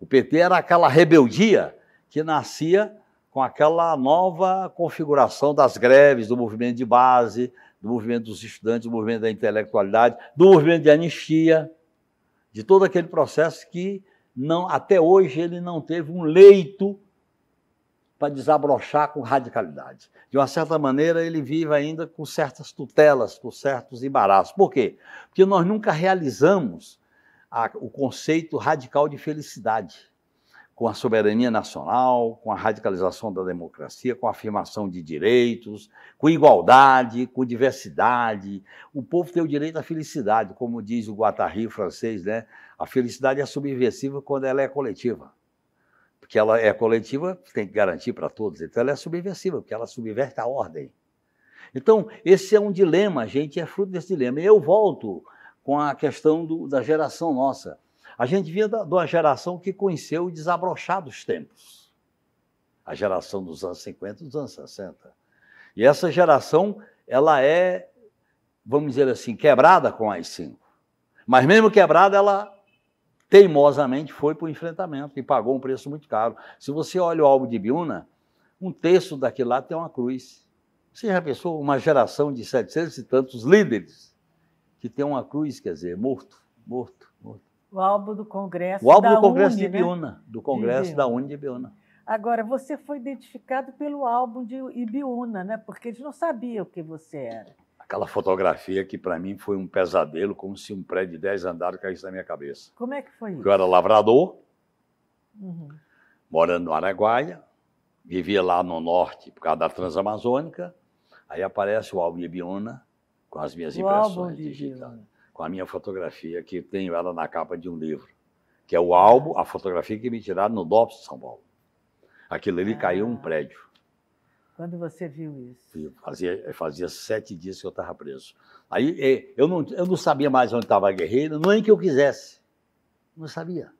O PT era aquela rebeldia que nascia com aquela nova configuração das greves, do movimento de base, do movimento dos estudantes, do movimento da intelectualidade, do movimento de anistia, de todo aquele processo que não, até hoje ele não teve um leito para desabrochar com radicalidade. De uma certa maneira, ele vive ainda com certas tutelas, com certos embaraços. Por quê? Porque nós nunca realizamos a, o conceito radical de felicidade, com a soberania nacional, com a radicalização da democracia, com a afirmação de direitos, com igualdade, com diversidade. O povo tem o direito à felicidade, como diz o Guattari francês, né? A felicidade é subversiva quando ela é coletiva. Porque ela é coletiva, tem que garantir para todos. Então ela é subversiva, porque ela subverte a ordem. Então, esse é um dilema, gente, é fruto desse dilema. Eu volto com a questão do, da geração nossa. A gente vinha da, de uma geração que conheceu o desabrochar dos tempos. A geração dos anos 50 dos anos 60. E essa geração, ela é, vamos dizer assim, quebrada com as cinco. Mas mesmo quebrada, ela teimosamente foi para o enfrentamento e pagou um preço muito caro. Se você olha o álbum de Biúna, um terço daquilo lá tem uma cruz. Você já pensou uma geração de 700 e tantos líderes que tem uma cruz, quer dizer, morto, morto, morto. O álbum do Congresso O álbum do Congresso Uni, de né? Ibiúna, né? do Congresso da Uni de Ibiúna. Agora, você foi identificado pelo álbum de Ibiúna, né? Porque eles não sabiam que você era. Aquela fotografia que para mim foi um pesadelo, como se um prédio de 10 andares caísse na minha cabeça. Como é que foi isso? Eu era lavrador, uhum. morando no Araguaia, vivia lá no norte por causa da Transamazônica. Aí aparece o álbum de Ibiúna, com as minhas o impressões digitais, com a minha fotografia, que tenho ela na capa de um livro, que é o álbum, a fotografia que me tiraram no DOPS de São Paulo. Aquilo ali ah. caiu um ah. prédio. Quando você viu isso? Fazia, fazia sete dias que eu estava preso. Aí eh, eu não, eu não sabia mais onde estava a guerreira, é nem que eu quisesse. Não sabia.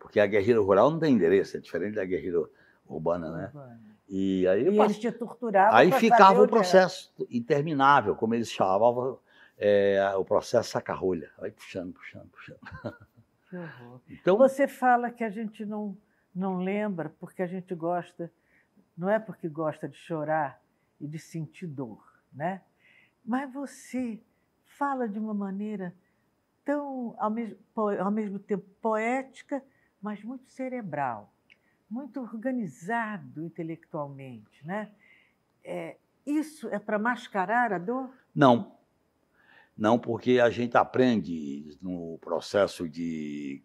Porque a guerreira rural não tem endereço, é diferente da guerreira urbana, né? Urbana. E aí e eles te torturavam. Aí ficava o processo era. interminável, como eles chamavam, é, o processo sacarrolha. Aí puxando, puxando, puxando. Então, Você fala que a gente não, não lembra porque a gente gosta, não é porque gosta de chorar e de sentir dor, né? Mas você fala de uma maneira tão, ao mesmo, ao mesmo tempo, poética, mas muito cerebral muito organizado intelectualmente, né? É, isso é para mascarar a dor? Não. Não, porque a gente aprende no processo de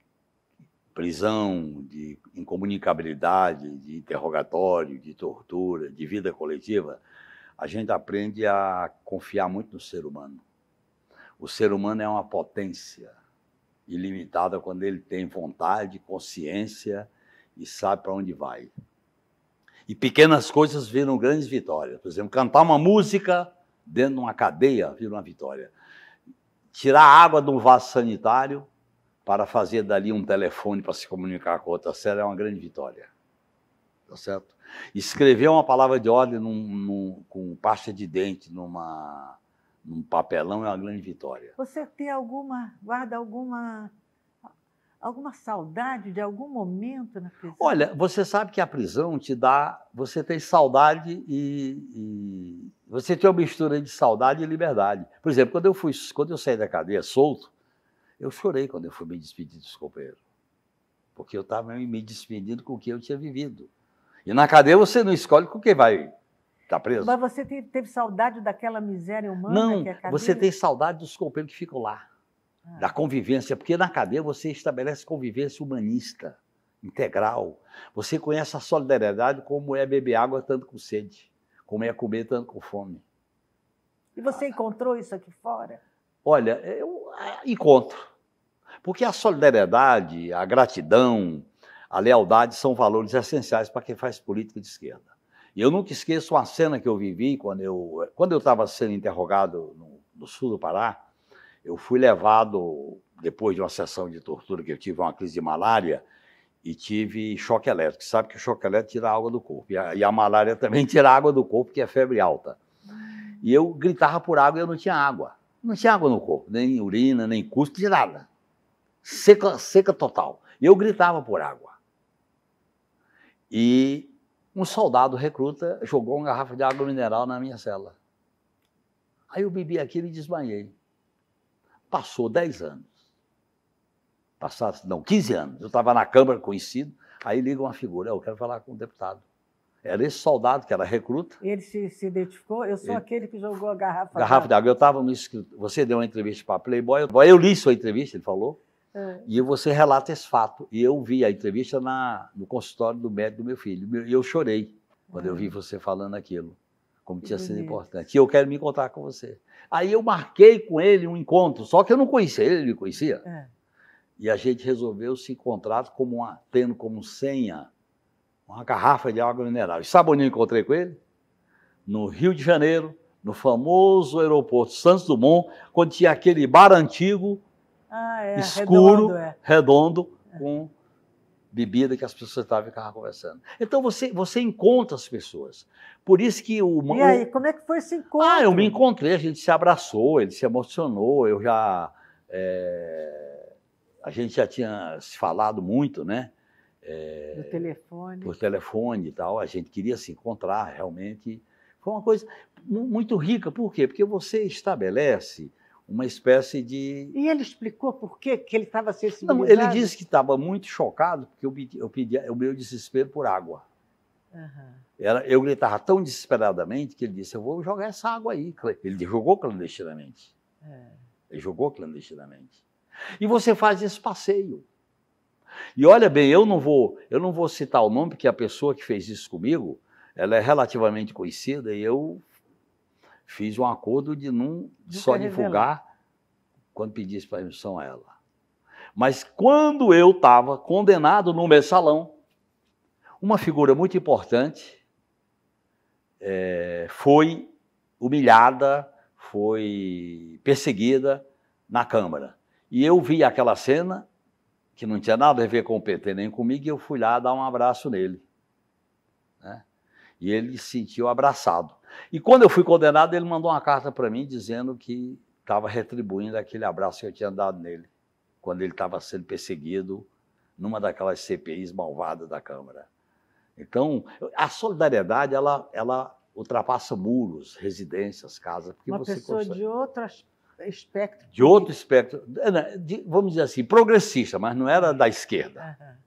prisão, de incomunicabilidade, de interrogatório, de tortura, de vida coletiva, a gente aprende a confiar muito no ser humano. O ser humano é uma potência ilimitada quando ele tem vontade, consciência e sabe para onde vai. E pequenas coisas viram grandes vitórias. Por exemplo, cantar uma música dentro de uma cadeia vira uma vitória. Tirar água de um vaso sanitário para fazer dali um telefone para se comunicar com outra célula é uma grande vitória. Tá certo? Escrever uma palavra de ordem num, num, com pasta de dente numa, num papelão é uma grande vitória. Você tem alguma, guarda alguma alguma saudade de algum momento na prisão? Olha, você sabe que a prisão te dá. Você tem saudade e. e você tem uma mistura de saudade e liberdade. Por exemplo, quando eu, fui, quando eu saí da cadeia solto, eu chorei quando eu fui me despedir dos companheiros. Porque eu estava me despedindo com o que eu tinha vivido. E na cadeia você não escolhe com quem vai estar tá preso. Mas você teve, saudade daquela miséria humana? Não, que é a cadeia? você tem saudade dos companheiros que ficam lá. Ah. da convivência, porque na cadeia você estabelece convivência humanista, integral. Você conhece a solidariedade como é beber água tanto com sede, como é comer tanto com fome. E você ah. encontrou isso aqui fora? Olha, eu é, encontro. Porque a solidariedade, a gratidão, a lealdade são valores essenciais para quem faz política de esquerda. E eu nunca esqueço uma cena que eu vivi quando eu quando eu estava sendo interrogado no, no sul do Pará eu fui levado, depois de uma sessão de tortura, que eu tive uma crise de malária, e tive choque elétrico. Sabe que o choque elétrico tira a água do corpo, e a, e a malária também tira a água do corpo, que é febre alta. E eu gritava por água e eu não tinha água. Não tinha água no corpo, nem urina, nem custo, de nada. Seca, seca total. E eu gritava por água. E um soldado recruta jogou uma garrafa de água mineral na minha cela. Aí eu bebi aquilo e desmaiei. Passou 10 anos. Passaram, não, 15 anos. Eu estava na Câmara, conhecido. Aí liga uma figura, eu quero falar com o deputado. Era esse soldado que era recruta. Ele se, se identificou? Eu sou ele... aquele que jogou a garrafa. Garrafa de água. Eu estava no escritório. Você deu uma entrevista para a Playboy. Eu... eu li sua entrevista, ele falou. É. E você relata esse fato. E eu vi a entrevista na, no consultório do médico do meu filho. E eu chorei quando é. eu vi ah. você falando aquilo como tinha sido importante. E eu quero me encontrar com você. Aí eu marquei com ele um encontro, só que eu não conhecia ele, ele me conhecia. É. E a gente resolveu se encontrar como uma, tendo como senha uma garrafa de água mineral. E sabe onde eu encontrei com ele? No Rio de Janeiro, no famoso aeroporto Santos Dumont, quando tinha aquele bar antigo, ah, é, escuro, redondo, é. redondo é. com bebida que as pessoas estavam e conversando. Então você, você encontra as pessoas. Por isso que o. E aí, como é que foi esse encontro? Ah, eu me encontrei, a gente se abraçou, ele se emocionou, eu já. É... A gente já tinha se falado muito, né? É... Do eh, telefone. Por telefone e tal. A gente queria se encontrar realmente. Foi uma coisa muito rica. Por quê? Porque você estabelece uma espécie de. E ele explicou por quê? que ele estava se Não, ele disse que estava muito chocado, porque eu pedi, eu pedi o meu desespero por água. Uhum. Era, eu gritava tão desesperadamente que ele disse: Eu vou jogar essa água aí. Ele jogou clandestinamente. É. Ele jogou clandestinamente. E você faz esse passeio. E olha bem, eu não vou, eu não vou citar o nome, porque a pessoa que fez isso comigo, ela é relativamente conhecida e eu fiz um acordo de não de só divulgar quando pedisse permissão a ela. Mas quando eu estava condenado no mensalão, uma figura muito importante é, foi humilhada, foi perseguida na Câmara. E eu vi aquela cena, que não tinha nada a ver com o PT nem comigo, e eu fui lá dar um abraço nele. E ele se sentiu abraçado. E quando eu fui condenado, ele mandou uma carta para mim dizendo que estava retribuindo aquele abraço que eu tinha dado nele, quando ele estava sendo perseguido numa daquelas CPIs malvadas da Câmara. Então, a solidariedade, ela, ela ultrapassa muros, residências, casas. Uma você pessoa consegue... de outro espectro. De outro espectro. De, vamos dizer assim, progressista, mas não era da esquerda. Uhum.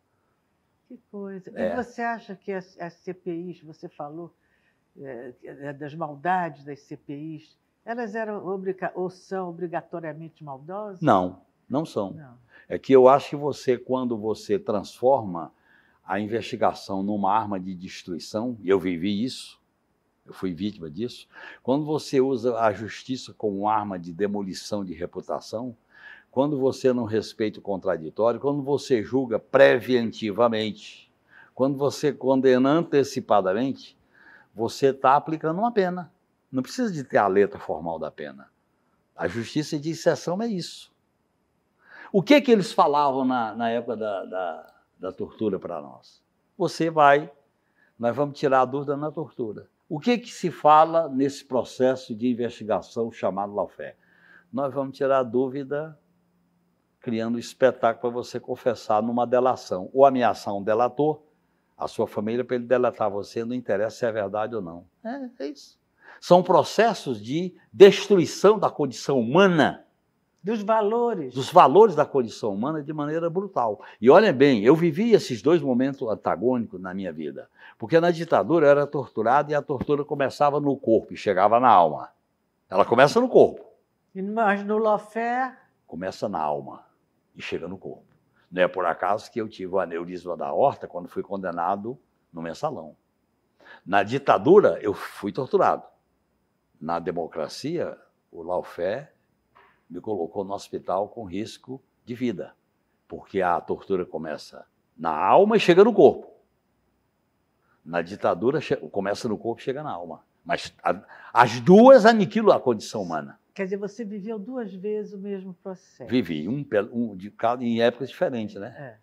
Que coisa. É. E você acha que as, as CPIs, você falou é, é, das maldades das CPIs, elas eram obriga ou são obrigatoriamente maldosas? Não, não são. Não. É que eu acho que você, quando você transforma a investigação numa arma de destruição, e eu vivi isso, eu fui vítima disso, quando você usa a justiça como arma de demolição de reputação, quando você não respeita o contraditório, quando você julga preventivamente, quando você condena antecipadamente, você está aplicando uma pena. Não precisa de ter a letra formal da pena. A justiça de exceção é isso. O que que eles falavam na, na época da, da, da tortura para nós? Você vai, nós vamos tirar a dúvida na tortura. O que que se fala nesse processo de investigação chamado Laufé? Nós vamos tirar a dúvida criando um espetáculo para você confessar numa delação. Ou ameaçar um delator, a sua família, para ele delatar você, não interessa se é verdade ou não. É, é isso. São processos de destruição da condição humana. Dos valores. Dos valores da condição humana de maneira brutal. E olha bem, eu vivi esses dois momentos antagônicos na minha vida. Porque na ditadura eu era torturado e a tortura começava no corpo e chegava na alma. Ela começa no corpo. Mas no lofé. Começa na alma e chega no corpo. Não é por acaso que eu tive o aneurisma da horta quando fui condenado no mensalão. Na ditadura, eu fui torturado. Na democracia, o Laufé me colocou no hospital com risco de vida, porque a tortura começa na alma e chega no corpo. Na ditadura, começa no corpo e chega na alma. Mas as duas aniquilam a condição humana. Quer dizer, você viveu duas vezes o mesmo processo. Vivi, um, um de cada, em épocas diferentes, né?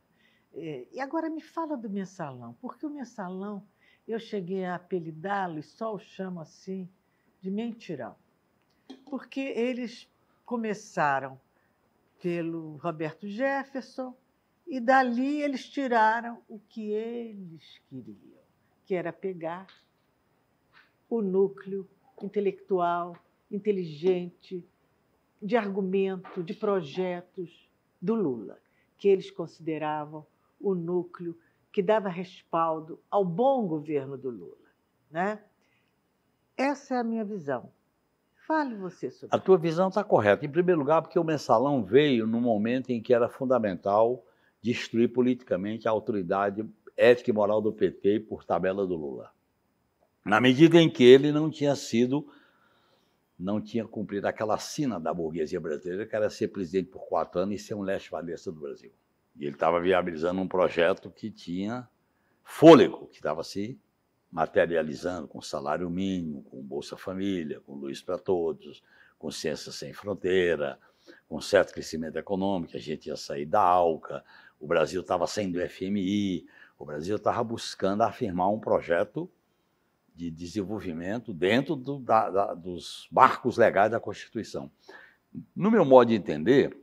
É. é. E agora me fala do mensalão, porque o mensalão eu cheguei a apelidá-lo e só o chamo assim de mentirão, porque eles começaram pelo Roberto Jefferson e dali eles tiraram o que eles queriam, que era pegar o núcleo intelectual inteligente, de argumento, de projetos do Lula, que eles consideravam o núcleo que dava respaldo ao bom governo do Lula. Né? Essa é a minha visão. Fale você sobre A tua visão está correta. Em primeiro lugar, porque o mensalão veio no momento em que era fundamental destruir politicamente a autoridade ética e moral do PT por tabela do Lula. Na medida em que ele não tinha sido não tinha cumprido aquela sina da burguesia brasileira, que era ser presidente por quatro anos e ser um leste valista do Brasil. E ele estava viabilizando um projeto que tinha fôlego, que estava se materializando com salário mínimo, com Bolsa Família, com Luiz para Todos, com Ciência Sem Fronteira, com certo crescimento econômico, a gente ia sair da ALCA, o Brasil estava saindo do FMI, o Brasil estava buscando afirmar um projeto de desenvolvimento dentro do, da, da, dos marcos legais da Constituição. No meu modo de entender,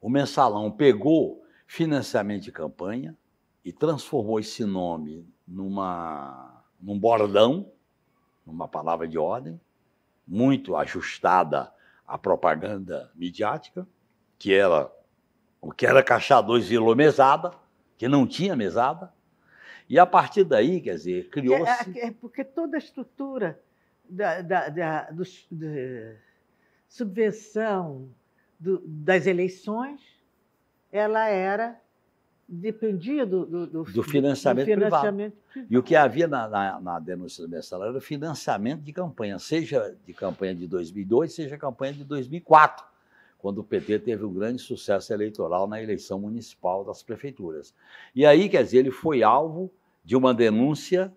o mensalão pegou financiamento de campanha e transformou esse nome numa, num bordão, numa palavra de ordem, muito ajustada à propaganda midiática, que era o que era Caixa 2 virou mesada, que não tinha mesada, e a partir daí, quer dizer, criou-se. É, é, é porque toda a estrutura da, da, da do, subvenção do, das eleições ela era dependia do, do, do, do financiamento, financiamento privado. privado. E o que havia na, na, na denúncia do Messal era financiamento de campanha, seja de campanha de 2002, seja campanha de 2004 quando o PT teve um grande sucesso eleitoral na eleição municipal das prefeituras. E aí, quer dizer, ele foi alvo de uma denúncia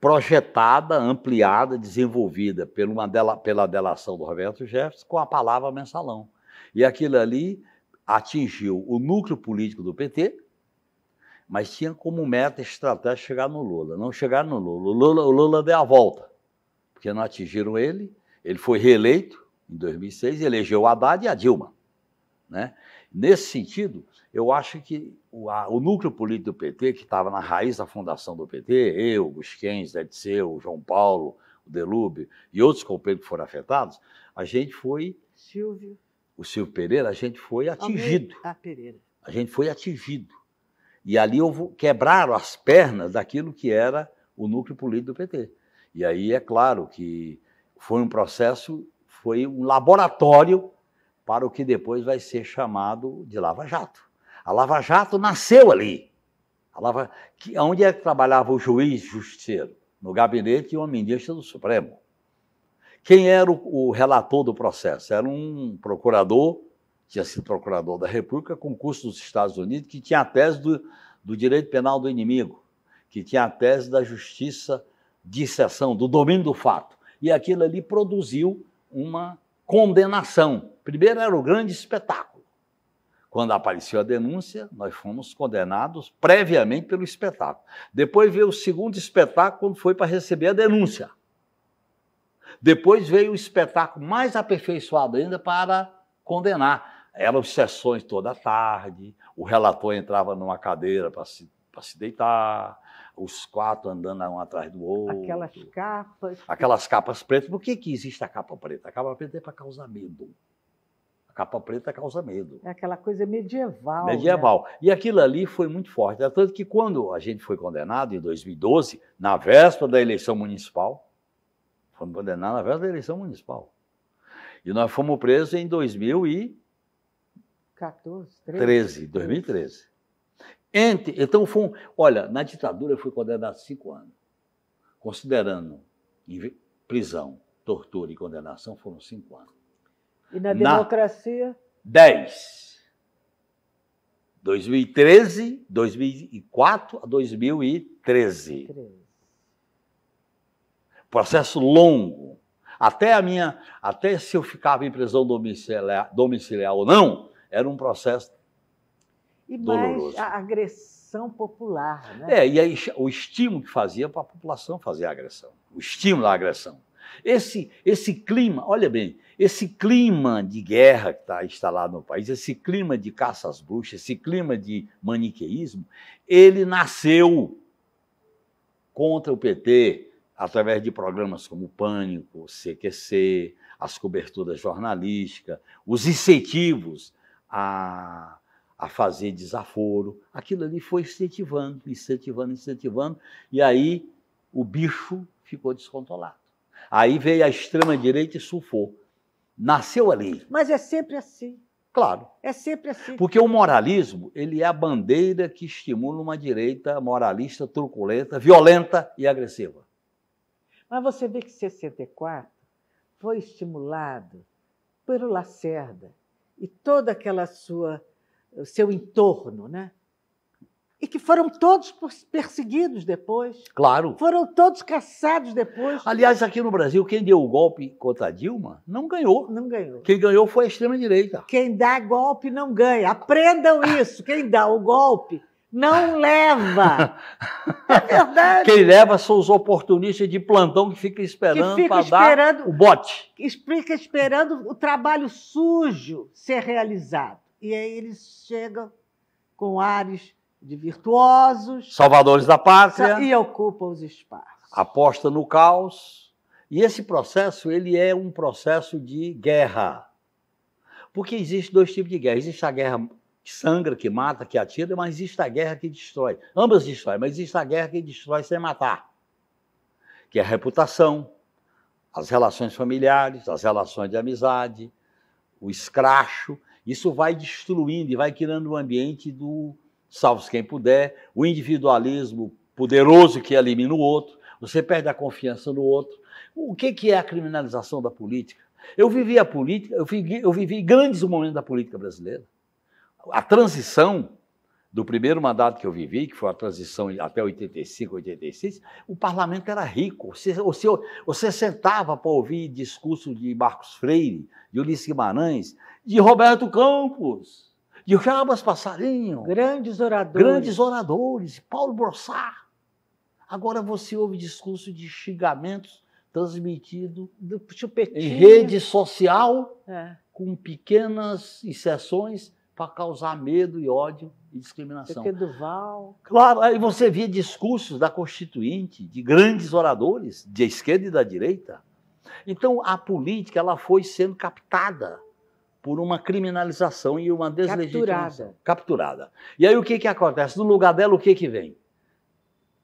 projetada, ampliada, desenvolvida pela, dela, pela delação do Roberto Jefferson com a palavra mensalão. E aquilo ali atingiu o núcleo político do PT, mas tinha como meta estratégica chegar no Lula. Não chegar no Lula. O Lula, o Lula deu a volta, porque não atingiram ele, ele foi reeleito, em 2006, elegeu o Haddad e a Dilma. Né? Nesse sentido, eu acho que o, a, o núcleo político do PT, que estava na raiz da fundação do PT, eu, Busquens, Edson, João Paulo, o Delube e outros companheiros que foram afetados, a gente foi. Silvio. O Silvio Pereira, a gente foi atingido. A Pereira. A gente foi atingido. E ali eu, quebraram as pernas daquilo que era o núcleo político do PT. E aí é claro que foi um processo foi um laboratório para o que depois vai ser chamado de Lava Jato. A Lava Jato nasceu ali. A Lava, onde é que trabalhava o juiz justiceiro? No gabinete de uma ministra do Supremo. Quem era o, relator do processo? Era um procurador, tinha sido procurador da República, concurso dos Estados Unidos, que tinha a tese do, do direito penal do inimigo, que tinha a tese da justiça de exceção do domínio do fato. E aquilo ali produziu uma condenação. Primeiro era o grande espetáculo. Quando apareceu a denúncia, nós fomos condenados previamente pelo espetáculo. Depois veio o segundo espetáculo, quando foi para receber a denúncia. Depois veio o espetáculo mais aperfeiçoado ainda para condenar. Eram sessões toda tarde, o relator entrava numa cadeira para se, para se deitar, os quatro andando um atrás do outro. Aquelas capas. Aquelas capas pretas. Por que, que existe a capa preta? A capa preta é para causar medo. A capa preta causa medo. É aquela coisa medieval. Medieval. Né? E aquilo ali foi muito forte. É tanto que quando a gente foi condenado, em 2012, na véspera da eleição municipal, fomos condenados na véspera da eleição municipal. E nós fomos presos em 2014, 2013. 2013. Entre, então, foi um, olha, na ditadura eu fui condenado a cinco anos. Considerando prisão, tortura e condenação, foram cinco anos. E na democracia? dez. 2013, 2004 a 2013. Processo longo. Até a minha, até se eu ficava em prisão domiciliar, domiciliar ou não, era um processo e doloroso. mais a agressão popular. Né? É, e aí, o estímulo que fazia para a população fazer a agressão. O estímulo à agressão. Esse, esse clima, olha bem, esse clima de guerra que está instalado no país, esse clima de caça às bruxas, esse clima de maniqueísmo, ele nasceu contra o PT através de programas como Pânico, CQC, as coberturas jornalísticas, os incentivos a a fazer desaforo. Aquilo ali foi incentivando, incentivando, incentivando, e aí o bicho ficou descontrolado. Aí veio a extrema-direita e surfou. Nasceu ali. Mas é sempre assim. Claro. É sempre assim. Porque o moralismo, ele é a bandeira que estimula uma direita moralista, truculenta, violenta e agressiva. Mas você vê que 64 foi estimulado pelo Lacerda e toda aquela sua o seu entorno, né? E que foram todos perseguidos depois. Claro. Foram todos caçados depois. Aliás, aqui no Brasil, quem deu o golpe contra a Dilma não ganhou. Não ganhou. Quem ganhou foi a extrema-direita. Quem dá golpe não ganha. Aprendam isso. Quem dá o golpe não leva. É verdade. Quem leva são os oportunistas de plantão que ficam esperando que fica esperando, dar o bote. explica esperando o trabalho sujo ser realizado. E aí eles chegam com ares de virtuosos, salvadores da pátria, e ocupam os espaços. Aposta no caos. E esse processo, ele é um processo de guerra. Porque existem dois tipos de guerra. Existe a guerra que sangra, que mata, que atira, mas existe a guerra que destrói. Ambas destroem, mas existe a guerra que destrói sem matar, que é a reputação, as relações familiares, as relações de amizade, o escracho. Isso vai destruindo e vai criando um ambiente do salve quem puder, o individualismo poderoso que elimina o outro, você perde a confiança no outro. O que, que é a criminalização da política? Eu vivi a política, eu vivi, eu vivi grandes momentos da política brasileira. A transição do primeiro mandato que eu vivi, que foi a transição até 85, 86, o parlamento era rico. Você, você, você sentava para ouvir discurso de Marcos Freire, de Ulisses Guimarães, de Roberto Campos, de Jabas Passarinho. Grandes oradores. Grandes oradores, Paulo Brossard. Agora você ouve discurso de xingamentos transmitido Do em rede social é. com pequenas exceções para causar medo e ódio e discriminação. Porque é Duval. Claro, aí você via discursos da Constituinte, de grandes oradores, de esquerda e da direita. Então a política ela foi sendo captada por uma criminalização e uma deslegitimação. Capturada. Capturada. E aí o que, que acontece? No lugar dela, o que, que vem?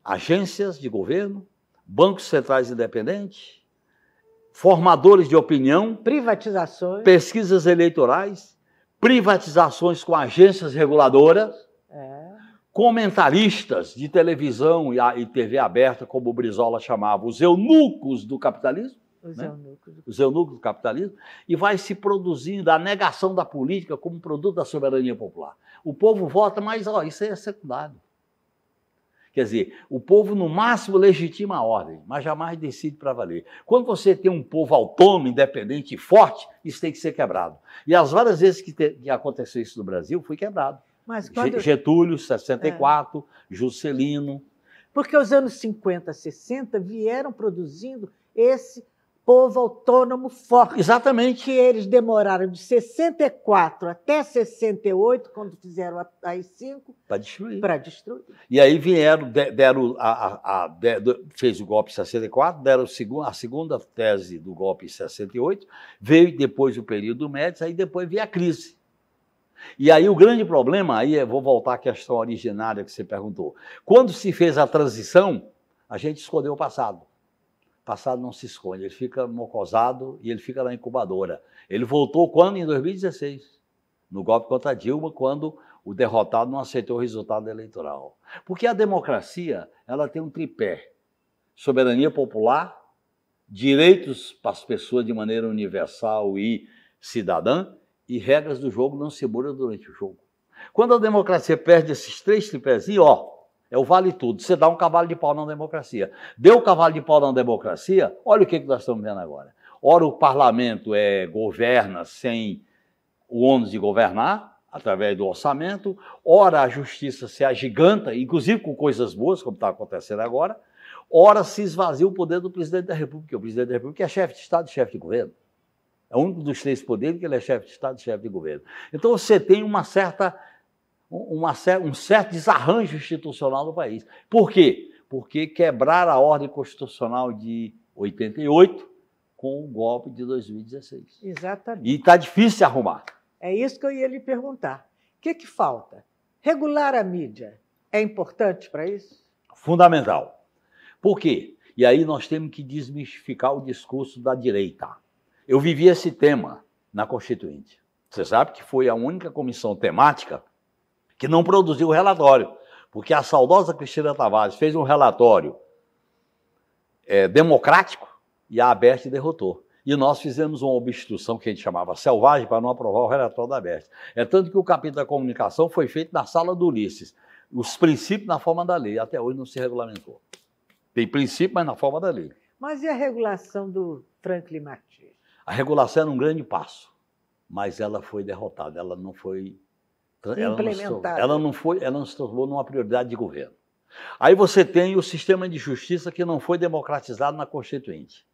Agências de governo, bancos centrais independentes, formadores de opinião, privatizações, pesquisas eleitorais, privatizações com agências reguladoras, é. comentaristas de televisão e TV aberta, como o Brizola chamava, os eunucos do capitalismo, os, né? eunucos. Os eunucos do capitalismo, e vai se produzindo a negação da política como produto da soberania popular. O povo vota, mas ó, isso é secundário. Quer dizer, o povo no máximo legitima a ordem, mas jamais decide para valer. Quando você tem um povo autônomo, independente e forte, isso tem que ser quebrado. E as várias vezes que, te, que aconteceu isso no Brasil, foi quebrado. Quando... Getúlio, 64, é. Juscelino. Porque os anos 50, 60 vieram produzindo esse povo autônomo forte. Exatamente. E eles demoraram de 64 até 68, quando fizeram as cinco. Para destruir. Para destruir. E aí vieram, deram a, a, a, fez o golpe em 64, deram a segunda tese do golpe em 68, veio depois o período Médici, aí depois veio a crise. E aí o grande problema, aí vou voltar à questão originária que você perguntou. Quando se fez a transição, a gente escondeu o passado passado não se esconde, ele fica mocosado e ele fica na incubadora. Ele voltou quando? Em 2016, no golpe contra Dilma, quando o derrotado não aceitou o resultado eleitoral. Porque a democracia, ela tem um tripé: soberania popular, direitos para as pessoas de maneira universal e cidadã, e regras do jogo não se muda durante o jogo. Quando a democracia perde esses três tripés, e ó, é o vale tudo. Você dá um cavalo de pau na democracia. Deu um cavalo de pau na democracia, olha o que nós estamos vendo agora. Ora, o parlamento é, governa sem o ônus de governar, através do orçamento, ora a justiça se agiganta, inclusive com coisas boas, como está acontecendo agora, ora se esvazia o poder do presidente da República. O presidente da República é chefe de Estado e chefe de governo. É o único dos três poderes que ele é chefe de Estado e chefe de governo. Então você tem uma certa uma, um certo desarranjo institucional no país. Por quê? Porque quebraram a ordem constitucional de 88 com o golpe de 2016. Exatamente. E está difícil arrumar. É isso que eu ia lhe perguntar. O que, que falta? Regular a mídia é importante para isso? Fundamental. Por quê? E aí nós temos que desmistificar o discurso da direita. Eu vivi esse tema na Constituinte. Você sabe que foi a única comissão temática que não produziu o relatório, porque a saudosa Cristina Tavares fez um relatório é, democrático e a Aberte derrotou. E nós fizemos uma obstrução que a gente chamava selvagem para não aprovar o relatório da Aberte. É tanto que o capítulo da comunicação foi feito na sala do Ulisses. Os princípios na forma da lei, até hoje não se regulamentou. Tem princípio, mas na forma da lei. Mas e a regulação do Franklin Martins? A regulação era um grande passo, mas ela foi derrotada, ela não foi ela implementada. Não ela não foi, ela não se tornou numa prioridade de governo. Aí você tem o sistema de justiça que não foi democratizado na Constituinte.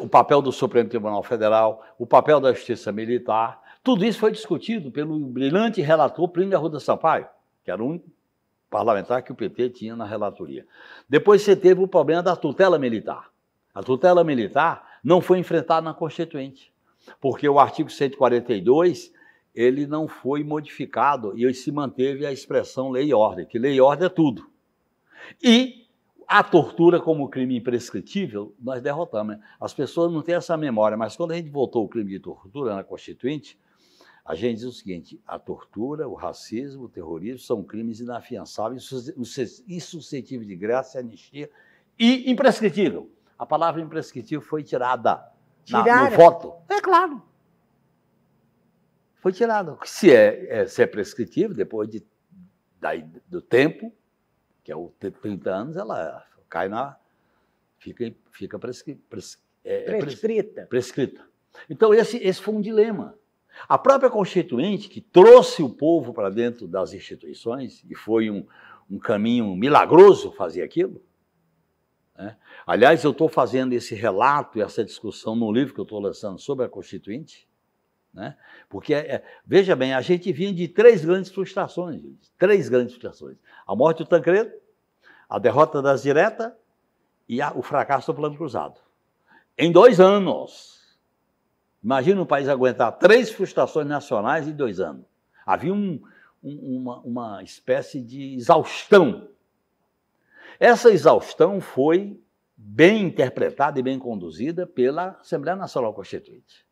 O papel do Supremo Tribunal Federal, o papel da Justiça Militar, tudo isso foi discutido pelo brilhante relator Plínio Arruda Sampaio, que era um parlamentar que o PT tinha na relatoria. Depois você teve o problema da tutela militar. A tutela militar não foi enfrentada na Constituinte, porque o artigo 142 ele não foi modificado e se manteve a expressão lei e ordem, que lei e ordem é tudo. E a tortura como crime imprescritível, nós derrotamos. Né? As pessoas não têm essa memória, mas quando a gente voltou o crime de tortura na Constituinte, a gente diz o seguinte: a tortura, o racismo, o terrorismo são crimes inafiançáveis, insuscetíveis de graça, anistia e imprescritível. A palavra imprescritível foi tirada na, no voto. É claro foi tirado. Se é, é, se é prescritivo, depois de, daí, do tempo, que é o 30 anos, ela cai na. fica, fica prescri, pres, é, é prescrita. prescrita. Então, esse, esse foi um dilema. A própria Constituinte, que trouxe o povo para dentro das instituições, e foi um, um caminho milagroso fazer aquilo, né? Aliás, eu estou fazendo esse relato, essa discussão no livro que eu estou lançando sobre a Constituinte, né? Porque, é, veja bem, a gente vinha de três grandes frustrações, gente, três grandes frustrações. A morte do Tancredo, a derrota das diretas e a, o fracasso do plano cruzado. Em dois anos. Imagina um país aguentar três frustrações nacionais em dois anos. Havia um, um, uma, uma espécie de exaustão. Essa exaustão foi bem interpretada e bem conduzida pela Assembleia Nacional Constituinte.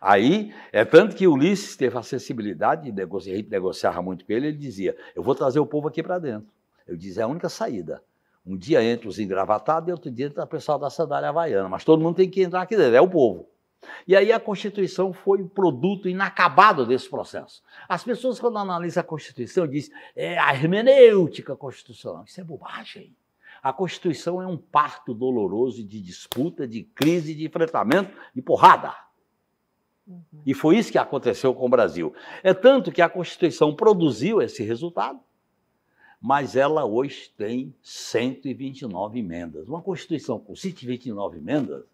Aí, é tanto que Ulisses teve a sensibilidade de negociar, negociava muito com ele, ele dizia, eu vou trazer o povo aqui para dentro. Eu dizia, é a única saída. Um dia entra os engravatados e outro dia entra o pessoal da sandália havaiana, mas todo mundo tem que entrar aqui dentro, é o povo. E aí a Constituição foi o produto inacabado desse processo. As pessoas, quando analisam a Constituição, dizem é a hermenêutica constitucional. Isso é bobagem. A Constituição é um parto doloroso de disputa, de crise, de enfrentamento, de porrada. Uhum. E foi isso que aconteceu com o Brasil. É tanto que a Constituição produziu esse resultado, mas ela hoje tem 129 emendas. Uma Constituição com 129 emendas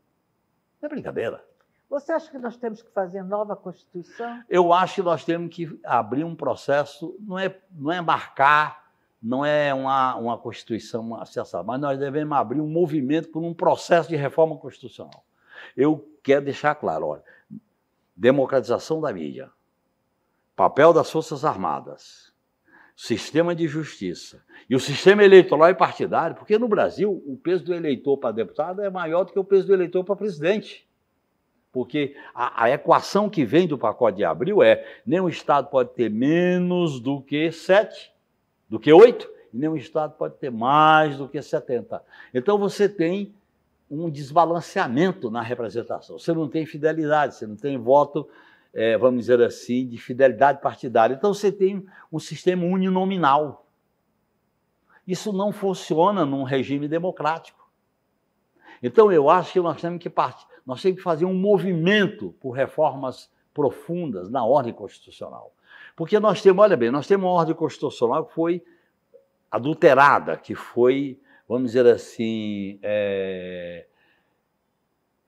é brincadeira. Você acha que nós temos que fazer nova Constituição? Eu acho que nós temos que abrir um processo, não é, não é marcar, não é uma, uma Constituição acessada, mas nós devemos abrir um movimento por um processo de reforma constitucional. Eu quero deixar claro, olha, democratização da mídia, papel das Forças Armadas, sistema de justiça e o sistema eleitoral e partidário, porque no Brasil o peso do eleitor para deputado é maior do que o peso do eleitor para presidente. Porque a, a equação que vem do pacote de abril é nenhum Estado pode ter menos do que sete, do que oito, e nenhum Estado pode ter mais do que 70. Então você tem um desbalanceamento na representação. Você não tem fidelidade, você não tem voto, é, vamos dizer assim, de fidelidade partidária. Então você tem um sistema uninominal. Isso não funciona num regime democrático. Então eu acho que nós temos que partir, nós temos que fazer um movimento por reformas profundas na ordem constitucional. Porque nós temos, olha bem, nós temos uma ordem constitucional que foi adulterada, que foi vamos dizer assim, é,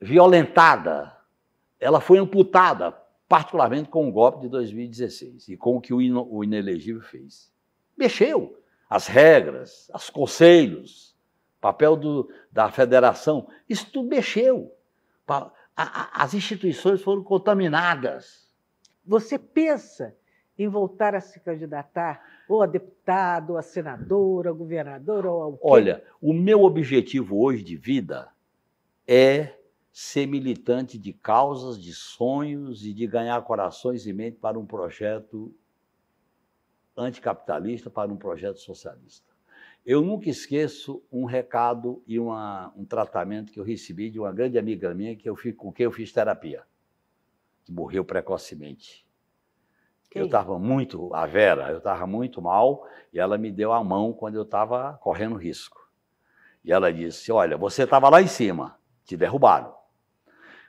violentada, ela foi amputada, particularmente com o golpe de 2016 e com o que o, ino, o inelegível fez. Mexeu as regras, os conselhos, papel do, da federação, isso tudo mexeu. As instituições foram contaminadas. Você pensa em voltar a se candidatar ou a deputado, ou a senadora, ou a governadora, ou ao quê? Olha, o meu objetivo hoje de vida é ser militante de causas, de sonhos e de ganhar corações e mente para um projeto anticapitalista, para um projeto socialista. Eu nunca esqueço um recado e uma, um tratamento que eu recebi de uma grande amiga minha que eu fico, com quem eu fiz terapia, que morreu precocemente eu estava muito, a Vera, eu estava muito mal e ela me deu a mão quando eu estava correndo risco. E ela disse: Olha, você estava lá em cima, te derrubaram.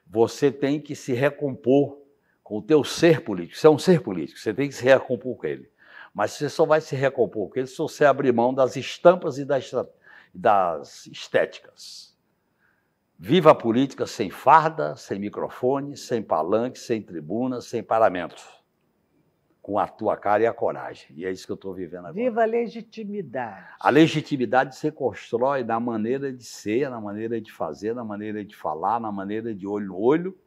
Você tem que se recompor com o teu ser político. Você é um ser político, você tem que se recompor com ele. Mas você só vai se recompor com ele se você abrir mão das estampas e das, das estéticas. Viva a política sem farda, sem microfone, sem palanque, sem tribuna, sem paramento com a tua cara e a coragem. E é isso que eu estou vivendo agora. Viva a legitimidade. A legitimidade se constrói na maneira de ser, na maneira de fazer, na maneira de falar, na maneira de olho no olho,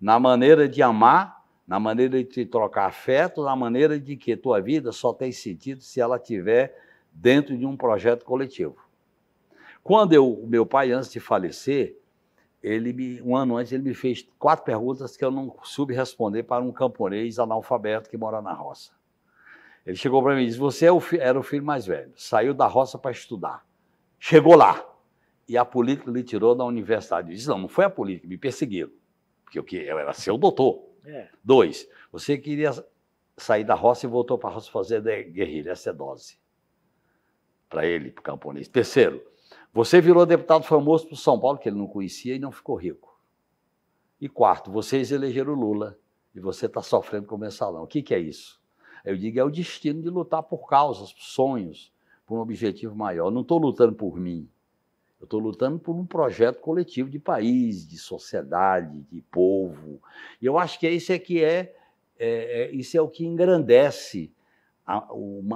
na maneira de amar, na maneira de trocar afeto, na maneira de que tua vida só tem sentido se ela tiver dentro de um projeto coletivo. Quando o meu pai, antes de falecer, ele me, um ano antes ele me fez quatro perguntas que eu não soube responder para um camponês analfabeto que mora na roça. Ele chegou para mim e disse: Você é era o filho mais velho, saiu da roça para estudar, chegou lá e a política lhe tirou da universidade. Ele disse: Não, não foi a política, me perseguiram, porque eu era seu doutor. É. Dois, você queria sair da roça e voltou para a roça fazer guerrilha, essa é dose. Para ele, para o camponês. Terceiro, você virou deputado famoso para São Paulo, que ele não conhecia e não ficou rico. E quarto, vocês elegeram o Lula e você está sofrendo com o mensalão. O que, que é isso? Eu digo, é o destino de lutar por causas, por sonhos, por um objetivo maior. Eu não estou lutando por mim. Eu estou lutando por um projeto coletivo de país, de sociedade, de povo. E eu acho que é isso é que é, é, é isso é o que engrandece a,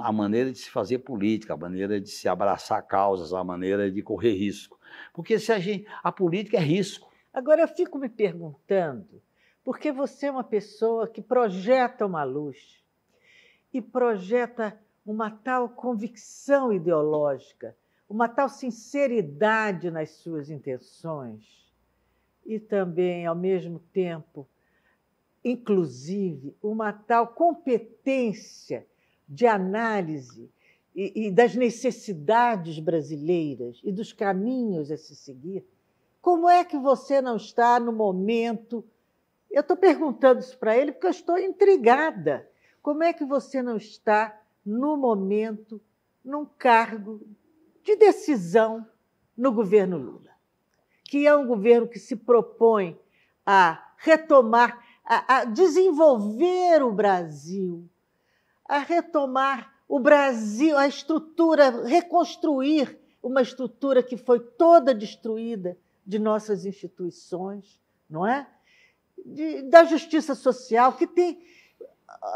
a maneira de se fazer política, a maneira de se abraçar causas, a maneira de correr risco. Porque se a, gente, a política é risco. Agora eu fico me perguntando, porque você é uma pessoa que projeta uma luz e projeta uma tal convicção ideológica, uma tal sinceridade nas suas intenções e também, ao mesmo tempo, inclusive, uma tal competência de análise e, e das necessidades brasileiras e dos caminhos a se seguir, como é que você não está no momento? Eu estou perguntando isso para ele porque eu estou intrigada. Como é que você não está no momento, num cargo de decisão no governo Lula? Que é um governo que se propõe a retomar, a, a desenvolver o Brasil, a retomar o Brasil, a estrutura, reconstruir uma estrutura que foi toda destruída de nossas instituições, não é? De, da justiça social, que tem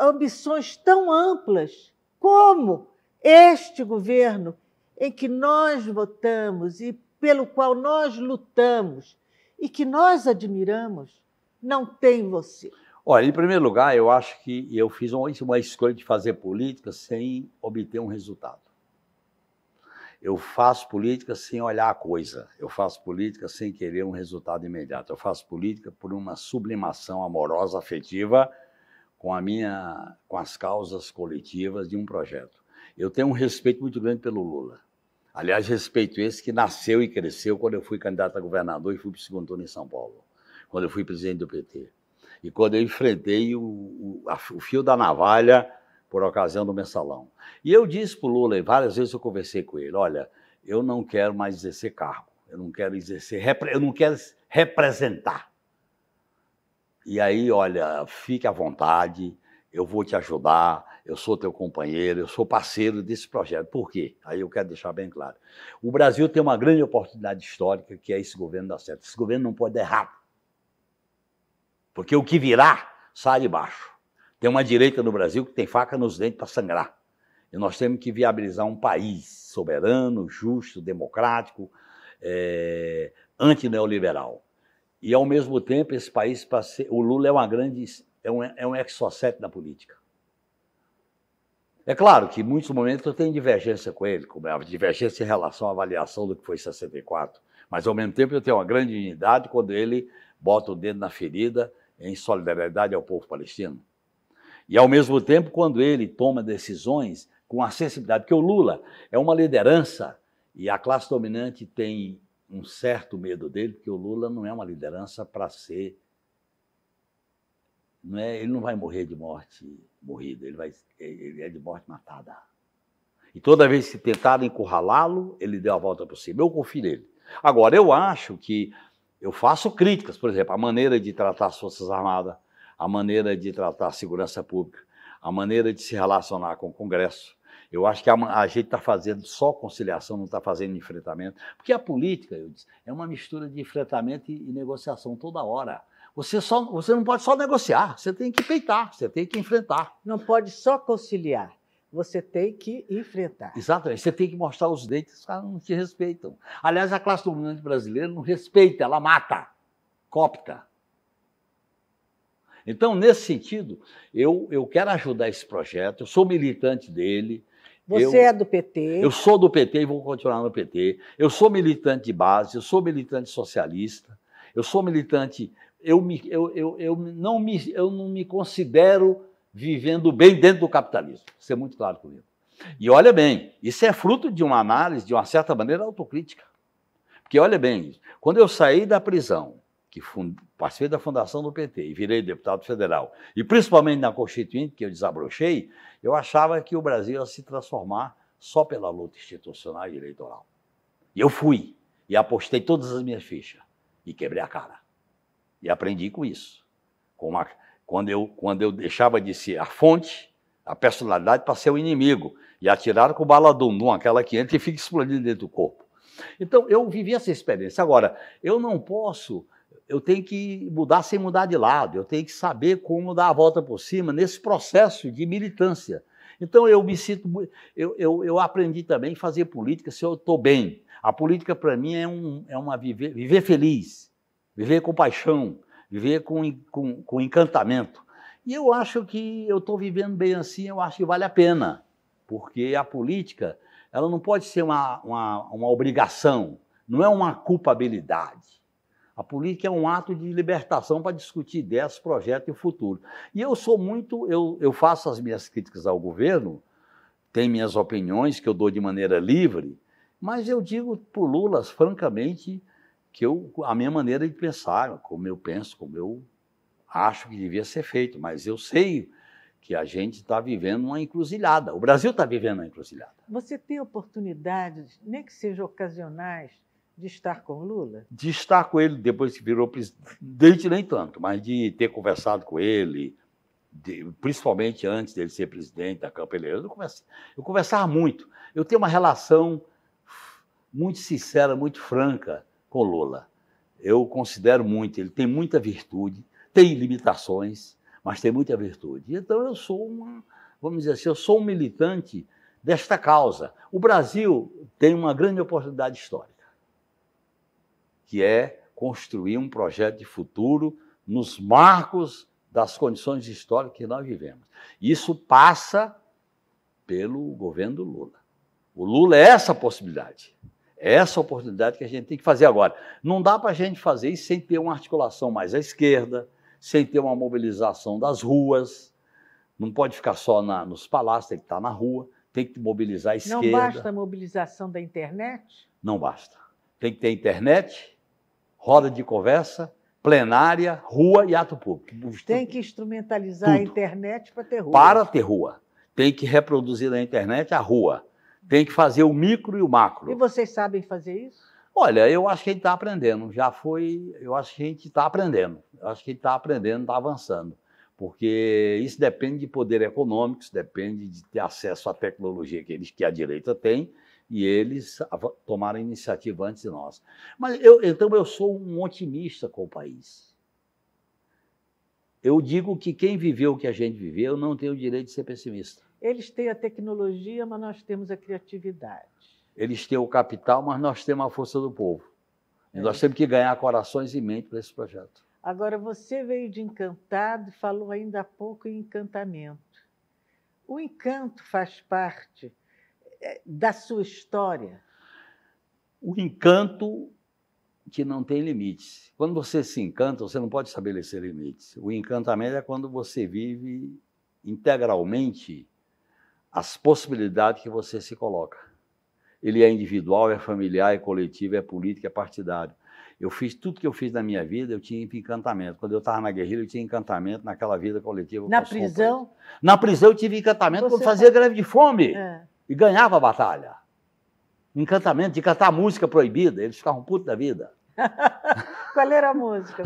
ambições tão amplas como este governo em que nós votamos e pelo qual nós lutamos e que nós admiramos, não tem você. Olha, em primeiro lugar, eu acho que eu fiz uma, é uma escolha de fazer política sem obter um resultado. Eu faço política sem olhar a coisa, eu faço política sem querer um resultado imediato, eu faço política por uma sublimação amorosa, afetiva, com, a minha, com as causas coletivas de um projeto. Eu tenho um respeito muito grande pelo Lula. Aliás, respeito esse que nasceu e cresceu quando eu fui candidato a governador e fui para o segundo turno em São Paulo, quando eu fui presidente do PT e quando eu enfrentei o, o, a, o fio da navalha por ocasião do mensalão. E eu disse para o Lula, e várias vezes eu conversei com ele: olha, eu não quero mais exercer cargo, eu não quero exercer, eu não quero representar. E aí, olha, fique à vontade, eu vou te ajudar, eu sou teu companheiro, eu sou parceiro desse projeto. Por quê? Aí eu quero deixar bem claro. O Brasil tem uma grande oportunidade histórica que é esse governo dar certo. Esse governo não pode errar. Porque o que virá sai de baixo. Tem uma direita no Brasil que tem faca nos dentes para sangrar. E nós temos que viabilizar um país soberano, justo, democrático, é, antineoliberal. E, ao mesmo tempo, esse país, ser, o Lula é uma grande, é um, é um exocete política. É claro que, em muitos momentos, eu tenho divergência com ele, como a divergência em relação à avaliação do que foi 64, mas, ao mesmo tempo, eu tenho uma grande unidade quando ele bota o dedo na ferida em solidariedade ao povo palestino. E, ao mesmo tempo, quando ele toma decisões com acessibilidade, porque o Lula é uma liderança e a classe dominante tem um certo medo dele, porque o Lula não é uma liderança para ser. Não é, ele não vai morrer de morte morrida, ele, vai, ele é de morte matada. E toda vez que tentaram encurralá-lo, ele deu a volta por cima. Eu confio nele. Agora, eu acho que eu faço críticas, por exemplo, a maneira de tratar as Forças Armadas, a maneira de tratar a segurança pública, a maneira de se relacionar com o Congresso. Eu acho que a, a gente está fazendo só conciliação, não está fazendo enfrentamento. Porque a política, eu disse, é uma mistura de enfrentamento e, e negociação toda hora. Você, só, você não pode só negociar, você tem que peitar, você tem que enfrentar. Não pode só conciliar você tem que enfrentar. Exatamente. Você tem que mostrar os dentes, os caras não te respeitam. Aliás, a classe dominante brasileira não respeita, ela mata, copta. Então, nesse sentido, eu, eu quero ajudar esse projeto, eu sou militante dele. Você eu, é do PT? Eu sou do PT e vou continuar no PT. Eu sou militante de base, eu sou militante socialista, eu sou militante. Eu, me, eu, eu, eu, não, me, eu não me considero vivendo bem dentro do capitalismo. Ser é muito claro comigo. E olha bem, isso é fruto de uma análise, de uma certa maneira, autocrítica. Porque olha bem, quando eu saí da prisão, que fund... da fundação do PT e virei deputado federal, e principalmente na Constituinte, que eu desabrochei, eu achava que o Brasil ia se transformar só pela luta institucional e eleitoral. E eu fui, e apostei todas as minhas fichas, e quebrei a cara. E aprendi com isso, com uma quando eu, quando eu deixava de ser a fonte, a personalidade, para ser o inimigo. E atiraram com bala dum aquela que entra e fica explodindo dentro do corpo. Então, eu vivi essa experiência. Agora, eu não posso, eu tenho que mudar sem mudar de lado, eu tenho que saber como dar a volta por cima nesse processo de militância. Então, eu me sinto. Eu, eu, eu aprendi também a fazer política se eu estou bem. A política, para mim, é, um, é uma viver, viver feliz, viver com paixão, viver com, com, com encantamento. E eu acho que eu estou vivendo bem assim, eu acho que vale a pena, porque a política ela não pode ser uma, uma, uma obrigação, não é uma culpabilidade. A política é um ato de libertação para discutir ideias, projetos e o futuro. E eu sou muito, eu, eu faço as minhas críticas ao governo, tem minhas opiniões que eu dou de maneira livre, mas eu digo para o Lula, francamente, que eu, a minha maneira de pensar, como eu penso, como eu acho que devia ser feito, mas eu sei que a gente está vivendo uma encruzilhada. O Brasil está vivendo uma encruzilhada. Você tem oportunidades, nem que sejam ocasionais, de estar com Lula? De estar com ele depois que virou presidente, nem tanto, mas de ter conversado com ele, de, principalmente antes dele ser presidente da Câmara Eleitoral, eu, eu conversava muito. Eu tenho uma relação muito sincera, muito franca Colola. Eu considero muito, ele tem muita virtude, tem limitações, mas tem muita virtude. Então eu sou uma, vamos dizer assim, eu sou um militante desta causa. O Brasil tem uma grande oportunidade histórica, que é construir um projeto de futuro nos marcos das condições históricas que nós vivemos. Isso passa pelo governo do Lula. O Lula é essa possibilidade. É essa oportunidade que a gente tem que fazer agora. Não dá para a gente fazer isso sem ter uma articulação mais à esquerda, sem ter uma mobilização das ruas. Não pode ficar só na, nos palácios, tem que estar tá na rua, tem que mobilizar a esquerda. Não basta a mobilização da internet? Não basta. Tem que ter internet, roda de conversa, plenária, rua e ato público. Tem que instrumentalizar Tudo. a internet para ter rua. Para ter rua. Tem que reproduzir na internet a rua tem que fazer o micro e o macro. E vocês sabem fazer isso? Olha, eu acho que a gente está aprendendo. Já foi. Eu acho que a gente está aprendendo. Eu acho que a gente está aprendendo, está avançando. Porque isso depende de poder econômico, isso depende de ter acesso à tecnologia que, eles, que a direita tem e eles tomaram a iniciativa antes de nós. Mas eu, então eu sou um otimista com o país. Eu digo que quem viveu o que a gente viveu não tem o direito de ser pessimista. Eles têm a tecnologia, mas nós temos a criatividade. Eles têm o capital, mas nós temos a força do povo. É. nós temos que ganhar corações e mente para esse projeto. Agora, você veio de encantado, falou ainda há pouco em encantamento. O encanto faz parte eh, da sua história? O encanto que não tem limites. Quando você se encanta, você não pode estabelecer limites. O encantamento é quando você vive integralmente as possibilidades que você se coloca. Ele é individual, é familiar, é coletivo, é político, é partidário. Eu fiz tudo que eu fiz na minha vida, eu tinha encantamento. Quando eu estava na guerrilha, eu tinha encantamento naquela vida coletiva. Na prisão? Na prisão eu tive encantamento quando fazia greve de fome é. e ganhava a batalha. Encantamento de cantar música proibida, eles ficavam putos da vida. Qual era a música?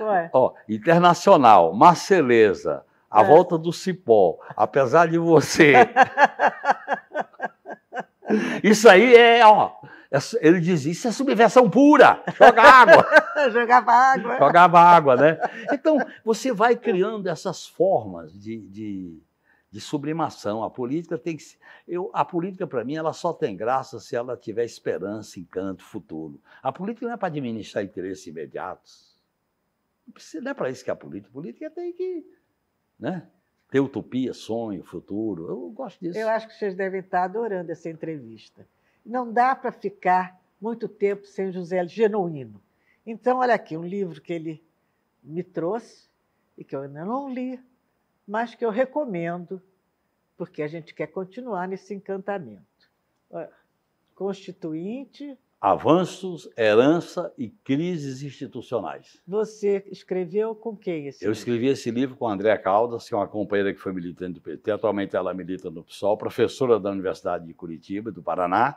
É? Ó, internacional, Marceleza, a é. volta do cipó, apesar de você. isso aí é, ó. É, ele diz, isso é subversão pura, joga água. Jogava água. Jogava água, né? Então, você vai criando essas formas de, de, de sublimação. A política tem que. Eu, a política, para mim, ela só tem graça se ela tiver esperança, encanto, futuro. A política não é para administrar interesses imediatos. Não é para isso que é a política. A política tem que né? Ter utopia, sonho, futuro. Eu gosto disso. Eu acho que vocês devem estar adorando essa entrevista. Não dá para ficar muito tempo sem José Genuíno. Então, olha aqui, um livro que ele me trouxe e que eu ainda não li, mas que eu recomendo, porque a gente quer continuar nesse encantamento. Constituinte, Avanços, Herança e Crises Institucionais. Você escreveu com quem esse Eu livro? escrevi esse livro com a Andréa Caldas, que é uma companheira que foi militante do PT. Atualmente ela milita no PSOL, professora da Universidade de Curitiba, do Paraná,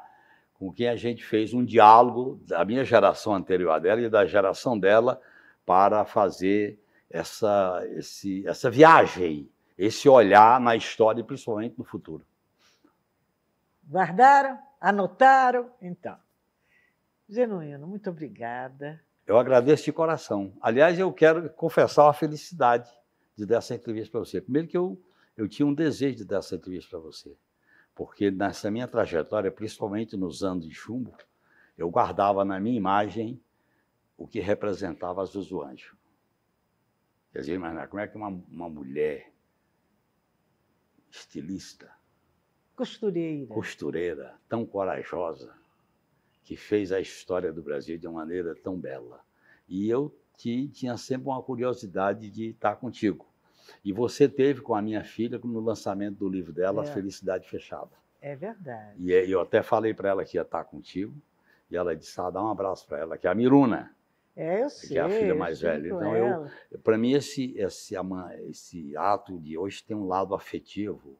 com quem a gente fez um diálogo da minha geração anterior à dela e da geração dela para fazer essa, esse, essa viagem, esse olhar na história e principalmente no futuro. Guardaram? Anotaram? Então. Genuíno, muito obrigada. Eu agradeço de coração. Aliás, eu quero confessar a felicidade de dar essa entrevista para você. Primeiro que eu, eu tinha um desejo de dar essa entrevista para você, porque nessa minha trajetória, principalmente nos anos de chumbo, eu guardava na minha imagem o que representava Zuzu Anjo. Quer dizer, imaginar como é que uma, uma mulher estilista, costureira, costureira, tão corajosa, que fez a história do Brasil de uma maneira tão bela. E eu te, tinha sempre uma curiosidade de estar contigo. E você teve com a minha filha no lançamento do livro dela, é. Felicidade Fechada. É verdade. E é, eu até falei para ela que ia estar contigo. E ela disse: ah, dá um abraço para ela, que é a Miruna. É, eu sei. Que é a filha mais velha. Então, para mim, esse, esse, esse ato de hoje tem um lado afetivo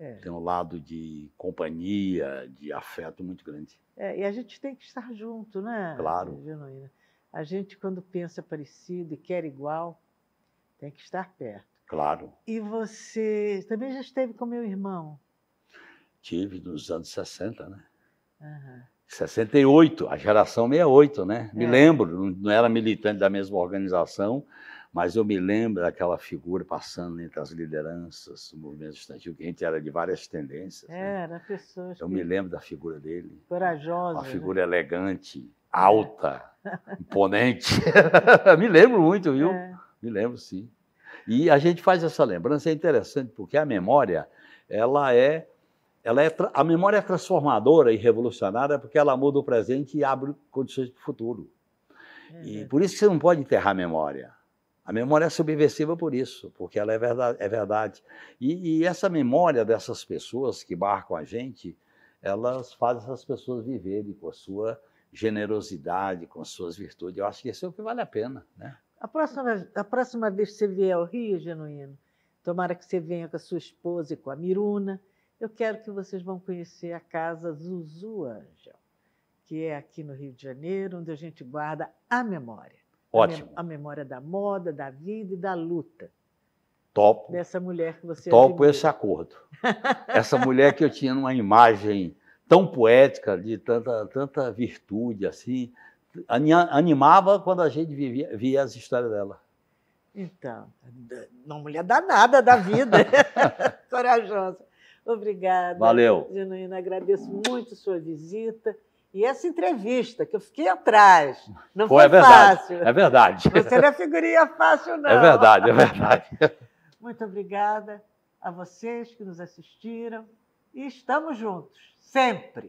é. Tem um lado de companhia, de afeto muito grande. É, e a gente tem que estar junto, né? Claro. Genuína. A gente, quando pensa parecido e quer igual, tem que estar perto. Claro. E você também já esteve com meu irmão? Tive nos anos 60, né? Uhum. 68, a geração 68, né? É. Me lembro, não era militante da mesma organização, mas eu me lembro daquela figura passando entre as lideranças do movimento estudantil, que a gente era de várias tendências. Né? Era, né? pessoas. Eu que... me lembro da figura dele. Corajosa. Uma né? figura né? elegante, alta, é. imponente. me lembro muito, viu? É. Me lembro, sim. E a gente faz essa lembrança, é interessante, porque a memória, ela é. Ela é a memória é transformadora e revolucionária porque ela muda o presente e abre condições para o futuro. É. E por isso que você não pode enterrar a memória. A memória é subversiva por isso, porque ela é verdade. É verdade. E, e, essa memória dessas pessoas que marcam a gente, elas fazem essas pessoas viverem com a sua generosidade, com as suas virtudes. Eu acho que isso é o que vale a pena. Né? A, próxima, a próxima vez que você vier ao Rio, Genuíno, tomara que você venha com a sua esposa e com a Miruna, eu quero que vocês vão conhecer a casa Zuzu Angel, que é aqui no Rio de Janeiro, onde a gente guarda a memória. Ótimo. A, memória da moda, da vida e da luta. Topo. Dessa mulher que você Topo admira. esse acordo. Essa mulher que eu tinha numa imagem tão poética, de tanta, tanta virtude, assim, animava quando a gente vivia, via as histórias dela. Então, uma mulher danada da vida, corajosa. Obrigada. Valeu. Genuína, agradeço muito sua visita. E essa entrevista, que eu fiquei atrás, não Pô, foi é verdade, fácil. É verdade. Você não é figurinha fácil, não. É verdade, é verdade. Muito obrigada a vocês que nos assistiram. E estamos juntos, sempre.